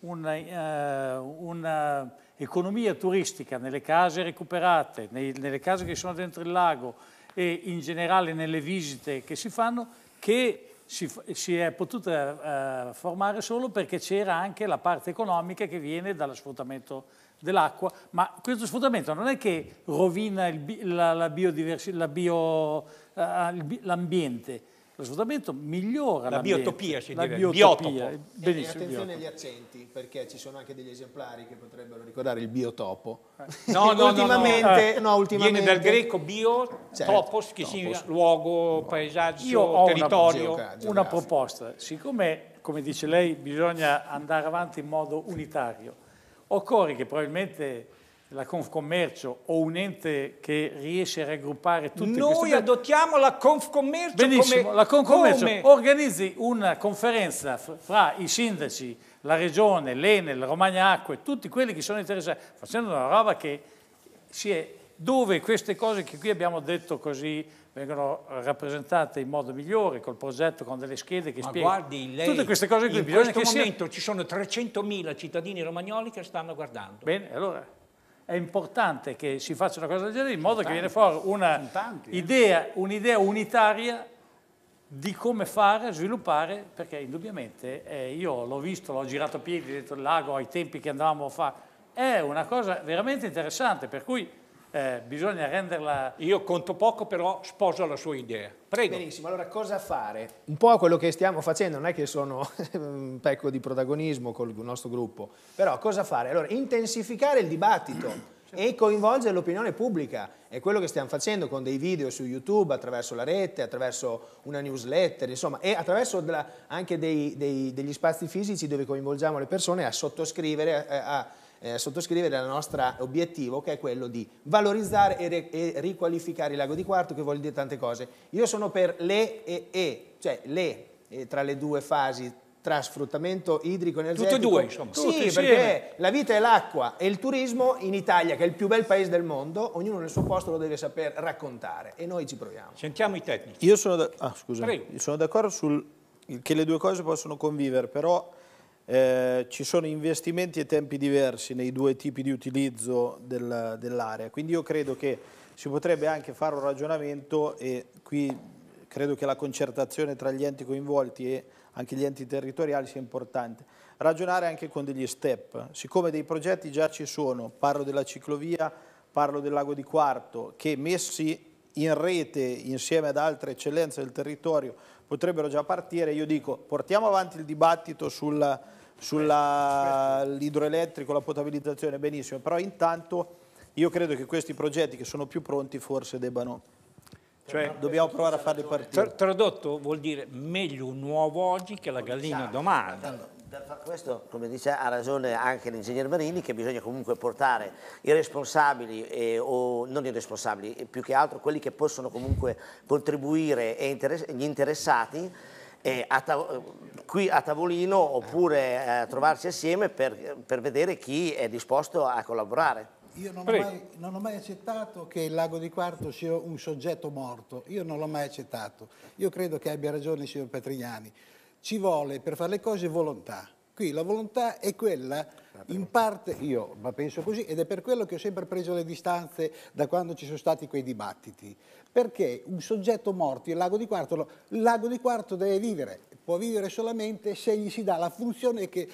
un'economia un, uh, uh, turistica nelle case recuperate, nei, nelle case che sono dentro il lago e in generale nelle visite che si fanno che si, si è potuta eh, formare solo perché c'era anche la parte economica che viene dallo sfruttamento dell'acqua, ma questo sfruttamento non è che rovina l'ambiente, la, la bio, eh, lo svuotamento migliora la biotopia, la biotopia. Eh, e attenzione agli accenti, perché ci sono anche degli esemplari che potrebbero ricordare il biotopo. Eh. No, no, ultimamente, no, eh. no. no ultimamente, Viene dal greco bio, certo, topos, che topos. significa luogo, paesaggio, Io ho territorio. Una, geogra- una proposta, siccome, come dice lei, bisogna andare avanti in modo unitario, occorre che probabilmente la Confcommercio o un ente che riesce a raggruppare tutte Noi queste... Noi adottiamo la Confcommercio Benissimo, come... la Confcommercio come... organizzi una conferenza fra i sindaci, la regione, l'Enel, Romagna Acque, tutti quelli che sono interessati, facendo una roba che si è... dove queste cose che qui abbiamo detto così vengono rappresentate in modo migliore, col progetto, con delle schede che spiegano. guardi, lei, tutte queste cose qui. In bisogna questo momento sia... ci sono 300.000 cittadini romagnoli che stanno guardando. Bene, allora è importante che si faccia una cosa del genere in modo tanti, che viene fuori eh. un'idea un unitaria di come fare, sviluppare, perché indubbiamente eh, io l'ho visto, l'ho girato a piedi dentro il lago ai tempi che andavamo a fare, è una cosa veramente interessante, per cui eh, bisogna renderla... Io conto poco, però sposo la sua idea. Prego. Benissimo, allora cosa fare? Un po' quello che stiamo facendo, non è che sono un pecco di protagonismo col nostro gruppo, però cosa fare? Allora, intensificare il dibattito e coinvolgere l'opinione pubblica. È quello che stiamo facendo con dei video su YouTube, attraverso la rete, attraverso una newsletter, insomma, e attraverso anche dei, dei, degli spazi fisici dove coinvolgiamo le persone a sottoscrivere, eh, a, a eh, sottoscrivere il nostro obiettivo che è quello di valorizzare e, e, riqualificare il lago di Quarto che vuol dire tante cose. Io sono per le e e, cioè le e eh, tra le due fasi tra sfruttamento idrico e energetico. Tutte e due, insomma. Sì, Tutti perché insieme. la vita è l'acqua e il turismo in Italia, che è il più bel paese del mondo, ognuno nel suo posto lo deve saper raccontare e noi ci proviamo. Sentiamo i tecnici. Io sono, da, ah, scusa, sono d'accordo sul, che le due cose possono convivere, però eh, ci sono investimenti e tempi diversi nei due tipi di utilizzo del, dell'area, quindi io credo che si potrebbe anche fare un ragionamento e qui credo che la concertazione tra gli enti coinvolti e anche gli enti territoriali sia importante. Ragionare anche con degli step, siccome dei progetti già ci sono, parlo della ciclovia, parlo del lago di Quarto, che messi in rete insieme ad altre eccellenze del territorio potrebbero già partire. Io dico, portiamo avanti il dibattito sull'idroelettrico, sulla la potabilizzazione, benissimo, però intanto io credo che questi progetti che sono più pronti forse debbano... Cioè, eh, dobbiamo provare a farli partire. Tradotto vuol dire meglio un uovo oggi che la gallina esatto. domani. Per far questo, come dice, ha ragione anche l'ingegner Marini, che bisogna comunque portare i responsabili, eh, o non i responsabili, eh, più che altro quelli che possono comunque contribuire e interess gli interessati eh, a eh, qui a tavolino oppure eh, trovarsi assieme per, per vedere chi è disposto a collaborare. Io non ho, mai, non ho, mai, accettato che il lago di Quarto sia un soggetto morto, io non l'ho mai accettato. Io credo che abbia ragione il signor Patrignani ci vuole per fare le cose volontà. Qui la volontà è quella, in parte, io ma penso così, ed è per quello che ho sempre preso le distanze da quando ci sono stati quei dibattiti. Perché un soggetto morto, il lago di Quarto, il lago di Quarto deve vivere, può vivere solamente se gli si dà la funzione che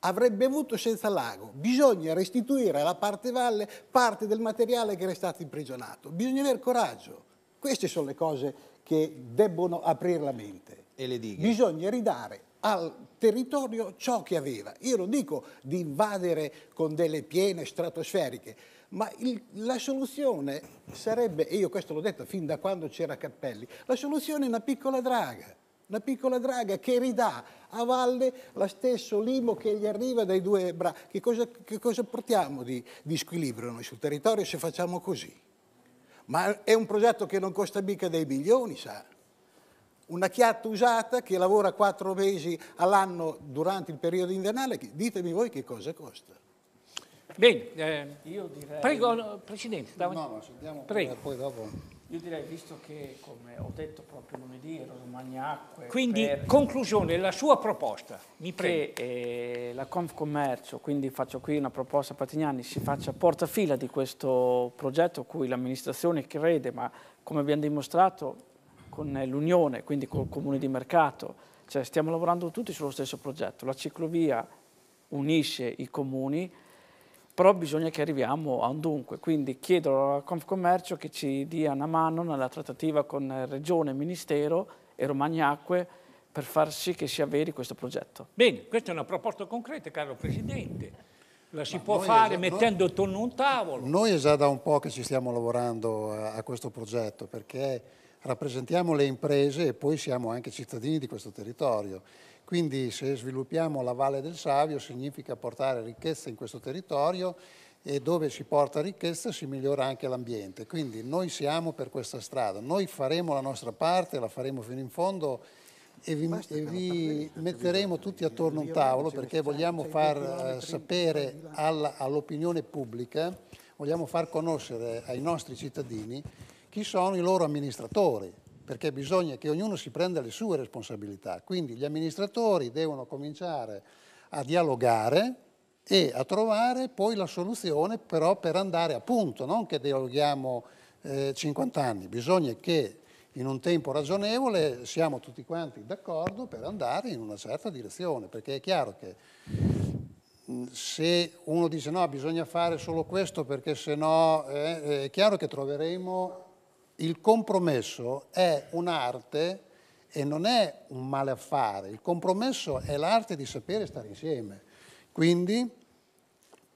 avrebbe avuto senza lago. Bisogna restituire alla parte valle parte del materiale che era stato imprigionato. Bisogna avere coraggio. Queste sono le cose che debbono aprire la mente e le dighe. Bisogna ridare al territorio ciò che aveva. Io non dico di invadere con delle piene stratosferiche, ma il, la soluzione sarebbe, e io questo l'ho detto fin da quando c'era Cappelli, la soluzione è una piccola draga, una piccola draga che ridà a valle lo stesso limo che gli arriva dai due bra. Che cosa, che cosa portiamo di, di squilibrio noi sul territorio se facciamo così? Ma è un progetto che non costa mica dei milioni, sa? una chiatta usata che lavora quattro mesi all'anno durante il periodo invernale, ditemi voi che cosa costa. Bene, eh, io direi... Prego, Presidente. No, no, sentiamo Prego. poi dopo. Io direi, visto che, come ho detto proprio lunedì, ero Romagnacque... Quindi, per... conclusione, la sua proposta, mi prego. Che eh, la Confcommercio, quindi faccio qui una proposta a Patignani, si faccia portafila di questo progetto a cui l'amministrazione crede, ma come abbiamo dimostrato con eh, l'Unione, quindi col Comune di Mercato, cioè stiamo lavorando tutti sullo stesso progetto. La ciclovia unisce i comuni, però bisogna che arriviamo a un dunque. Quindi chiedo a Confcommercio che ci dia una mano nella trattativa con eh, Regione, Ministero e Romagnacque per far sì che sia vero questo progetto. Bene, questa è una proposta concreta, caro Presidente. La si Ma può fare già, esatto, mettendo noi, attorno a un tavolo. Noi è già da un po' che ci stiamo lavorando a, eh, a questo progetto perché rappresentiamo le imprese e poi siamo anche cittadini di questo territorio. Quindi se sviluppiamo la Valle del Savio significa portare ricchezza in questo territorio e dove si porta ricchezza si migliora anche l'ambiente. Quindi noi siamo per questa strada, noi faremo la nostra parte, la faremo fino in fondo e vi, e vi metteremo tutti attorno a un tavolo cioè, perché vogliamo cioè, far eh, sapere all'opinione pubblica, vogliamo far conoscere ai nostri cittadini chi sono i loro amministratori, perché bisogna che ognuno si prenda le sue responsabilità. Quindi gli amministratori devono cominciare a dialogare e a trovare poi la soluzione però per andare a punto, non che dialoghiamo eh, 50 anni, bisogna che in un tempo ragionevole siamo tutti quanti d'accordo per andare in una certa direzione, perché è chiaro che se uno dice no bisogna fare solo questo perché se no eh, eh, è chiaro che troveremo il compromesso è un'arte e non è un male affare, il compromesso è l'arte di sapere stare insieme. Quindi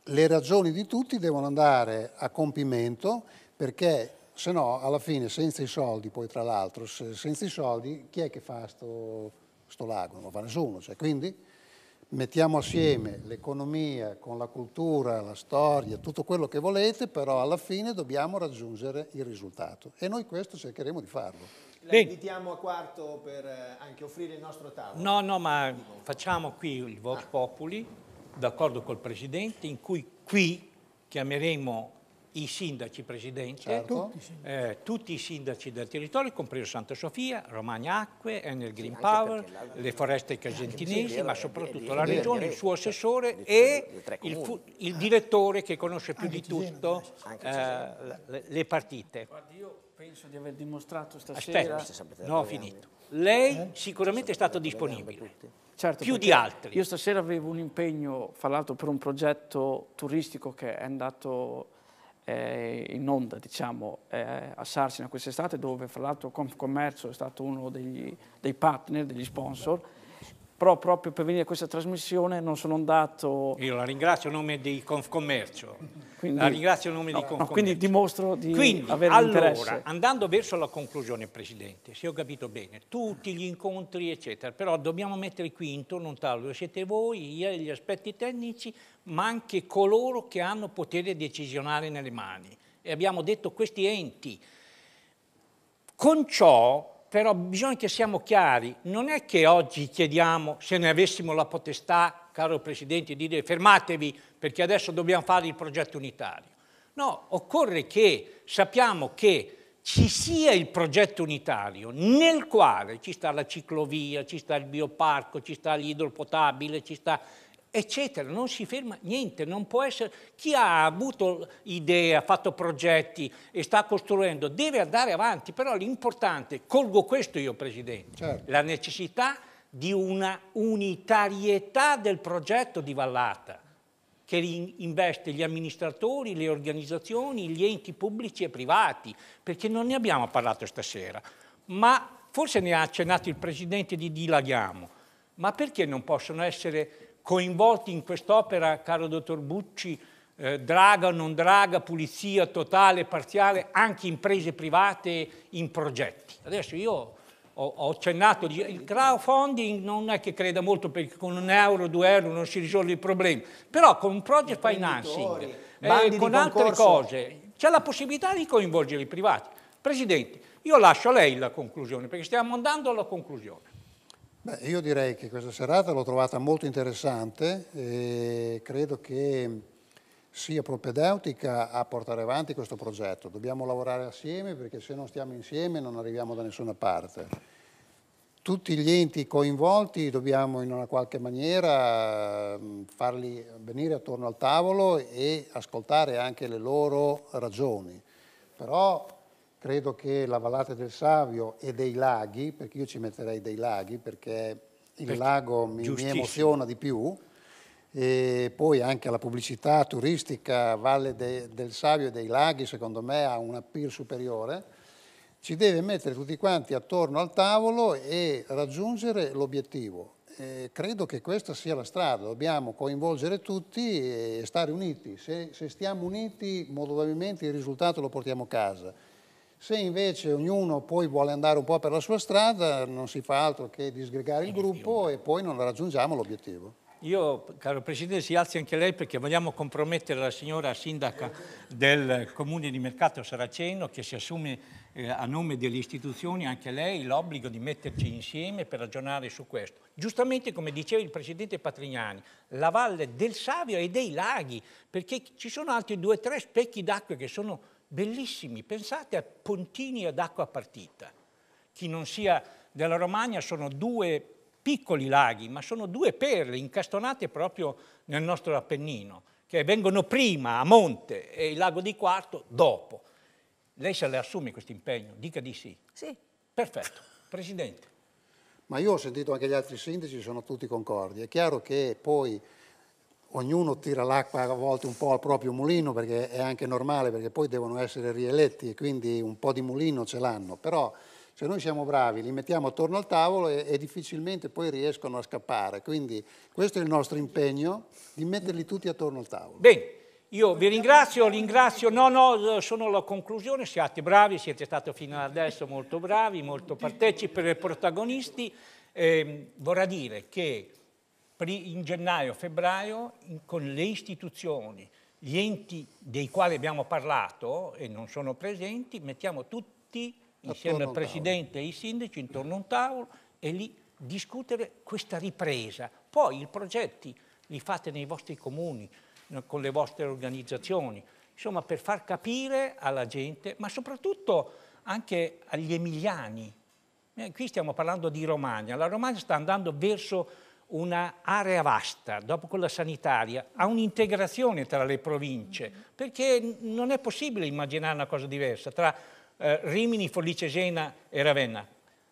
le ragioni di tutti devono andare a compimento perché se no alla fine senza i soldi, poi tra l'altro, senza i soldi chi è che fa sto, sto lago? Non lo fa nessuno. Cioè, quindi mettiamo assieme l'economia con la cultura, la storia, tutto quello che volete, però alla fine dobbiamo raggiungere il risultato e noi questo cercheremo di farlo. La invitiamo a quarto per eh, anche offrire il nostro tavolo. No, no, ma facciamo qui il Vox ah. Populi, d'accordo col Presidente, in cui qui chiameremo i sindaci presidenti, certo. Ecco, eh, tutti i sindaci del territorio, compreso Santa Sofia, Romagna Acque, Enel Green sì, Power, la, le foreste casentinesi, ma soprattutto la regione, il suo assessore e il, il, direttore che conosce più di tutto eh, le, partite. Guardi, io penso di aver dimostrato stasera... Aspetta, no, ho finito. Lei eh? sicuramente è stato disponibile. Certo, più di altri. Io stasera avevo un impegno, fra l'altro, per un progetto turistico che è andato eh, in onda diciamo, eh, a Sarsina quest'estate, dove fra l'altro Confcommercio è stato uno degli, dei partner, degli sponsor però proprio per venire a questa trasmissione non sono andato... Io la ringrazio a nome di Confcommercio, quindi, la ringrazio a nome no, di Confcommercio. No, quindi dimostro di quindi, avere allora, interesse. andando verso la conclusione Presidente, se ho capito bene, tutti gli incontri eccetera, però dobbiamo mettere qui intorno un tavolo, siete voi, io gli aspetti tecnici, ma anche coloro che hanno potere decisionale nelle mani. E abbiamo detto questi enti. Con ciò però bisogna che siamo chiari, non è che oggi chiediamo, se ne avessimo la potestà, caro Presidente, di dire fermatevi perché adesso dobbiamo fare il progetto unitario. No, occorre che sappiamo che ci sia il progetto unitario nel quale ci sta la ciclovia, ci sta il bioparco, ci sta l'idropotabile, ci sta eccetera, non si ferma niente, non può essere, chi ha avuto idee, ha fatto progetti e sta costruendo deve andare avanti, però l'importante, colgo questo io Presidente, certo. la necessità di una unitarietà del progetto di Vallata che investe gli amministratori, le organizzazioni, gli enti pubblici e privati, perché non ne abbiamo parlato stasera, ma forse ne ha accennato il Presidente di Dilaghiamo, ma perché non possono essere coinvolti in quest'opera, caro dottor Bucci, eh, draga o non draga, pulizia totale, parziale, anche imprese private in progetti. Adesso io ho, ho accennato, di, il crowdfunding non è che creda molto perché con un euro, due euro non si risolve il problema, però con un project financing, eh, con altre cose, c'è la possibilità di coinvolgere i privati. Presidente, io lascio a lei la conclusione perché stiamo andando alla conclusione. Beh, io direi che questa serata l'ho trovata molto interessante e credo che sia propedeutica a portare avanti questo progetto. Dobbiamo lavorare assieme perché se non stiamo insieme non arriviamo da nessuna parte. Tutti gli enti coinvolti dobbiamo in una qualche maniera mm, farli venire attorno al tavolo e ascoltare anche le loro ragioni. Però credo che la Vallata del Savio e dei laghi, perché io ci metterei dei laghi perché il perché lago mi, mi, emoziona di più, e poi anche la pubblicità turistica Valle de, del Savio e dei laghi secondo me ha un appeal superiore, ci deve mettere tutti quanti attorno al tavolo e raggiungere l'obiettivo. Eh, credo che questa sia la strada, dobbiamo coinvolgere tutti e stare uniti. Se, se stiamo uniti, molto probabilmente il risultato lo portiamo a casa se invece ognuno poi vuole andare un po' per la sua strada, non si fa altro che disgregare il gruppo e poi non raggiungiamo l'obiettivo. Io, caro Presidente, si alzi anche lei perché vogliamo compromettere la signora Sindaca del Comune di Mercato Saraceno che si assume eh, a nome delle istituzioni anche lei l'obbligo di metterci insieme per ragionare su questo. Giustamente come diceva il Presidente Patrignani, la valle del Savio e dei laghi, perché ci sono altri due o tre specchi d'acqua che sono bellissimi. Pensate a pontini ad acqua partita. Chi non sia della Romagna sono due piccoli laghi, ma sono due perle incastonate proprio nel nostro Appennino, che vengono prima a monte e il lago di Quarto dopo. Lei se le assume questo impegno? Dica di sì. Sì. Perfetto. Presidente. Ma io ho sentito anche gli altri sindaci, sono tutti concordi. È chiaro che poi ognuno tira l'acqua a volte un po' al proprio mulino perché è anche normale perché poi devono essere rieletti e quindi un po' di mulino ce l'hanno, però se noi siamo bravi li mettiamo attorno al tavolo e, e, difficilmente poi riescono a scappare, quindi questo è il nostro impegno di metterli tutti attorno al tavolo. Bene. Io vi ringrazio, ringrazio, no no, sono alla conclusione, siate bravi, siete stati fino adesso molto bravi, molto partecipi, protagonisti, eh, vorrà dire che in gennaio-febbraio con le istituzioni, gli enti dei quali abbiamo parlato e non sono presenti, mettiamo tutti insieme al Presidente e ai sindaci intorno a un tavolo e lì discutere questa ripresa. Poi i progetti li fate nei vostri comuni, con le vostre organizzazioni, insomma per far capire alla gente, ma soprattutto anche agli emiliani. Eh, qui stiamo parlando di Romagna, la Romagna sta andando verso un'area vasta, dopo quella sanitaria, a un'integrazione tra le province, perché non è possibile immaginare una cosa diversa tra eh, Rimini, Follicesena e Ravenna,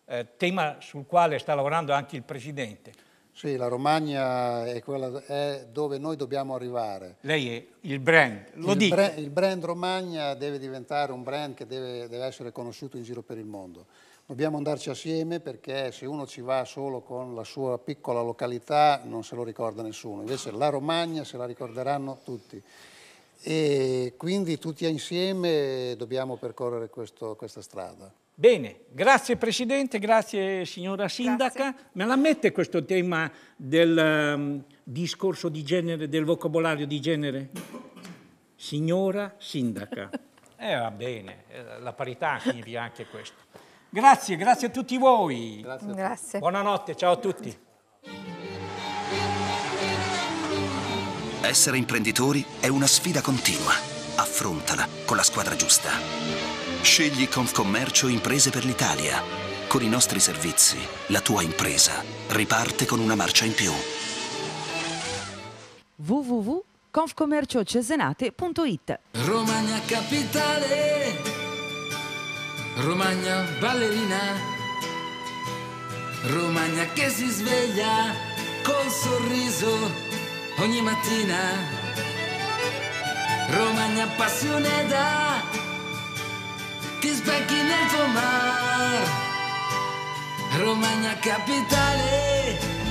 eh, tema sul quale sta lavorando anche il Presidente. Sì, la Romagna è, quella, è, dove noi dobbiamo arrivare. Lei è il brand, lo il dico. il brand Romagna deve diventare un brand che deve, deve, essere conosciuto in giro per il mondo. Dobbiamo andarci assieme perché se uno ci va solo con la sua piccola località non se lo ricorda nessuno, invece la Romagna se la ricorderanno tutti. E quindi tutti insieme dobbiamo percorrere questo, questa strada. Bene, grazie Presidente, grazie signora Sindaca. Grazie. Me la mette questo tema del um, discorso di genere, del vocabolario di genere? Signora Sindaca. eh va bene, eh, la parità significa anche questo. Grazie, grazie a tutti voi. Grazie. Tutti. grazie. Buonanotte, ciao a tutti. Essere imprenditori è una sfida continua. Affrontala con la squadra giusta. Scegli Confcommercio Imprese per l'Italia. Con i nostri servizi, la tua impresa riparte con una marcia in più. www.confcommerciocesenate.it Romagna Capitale Romagna ballerina, Romagna che si sveglia col sorriso ogni mattina, Romagna passionata che specchi nel tuo mar, Romagna capitale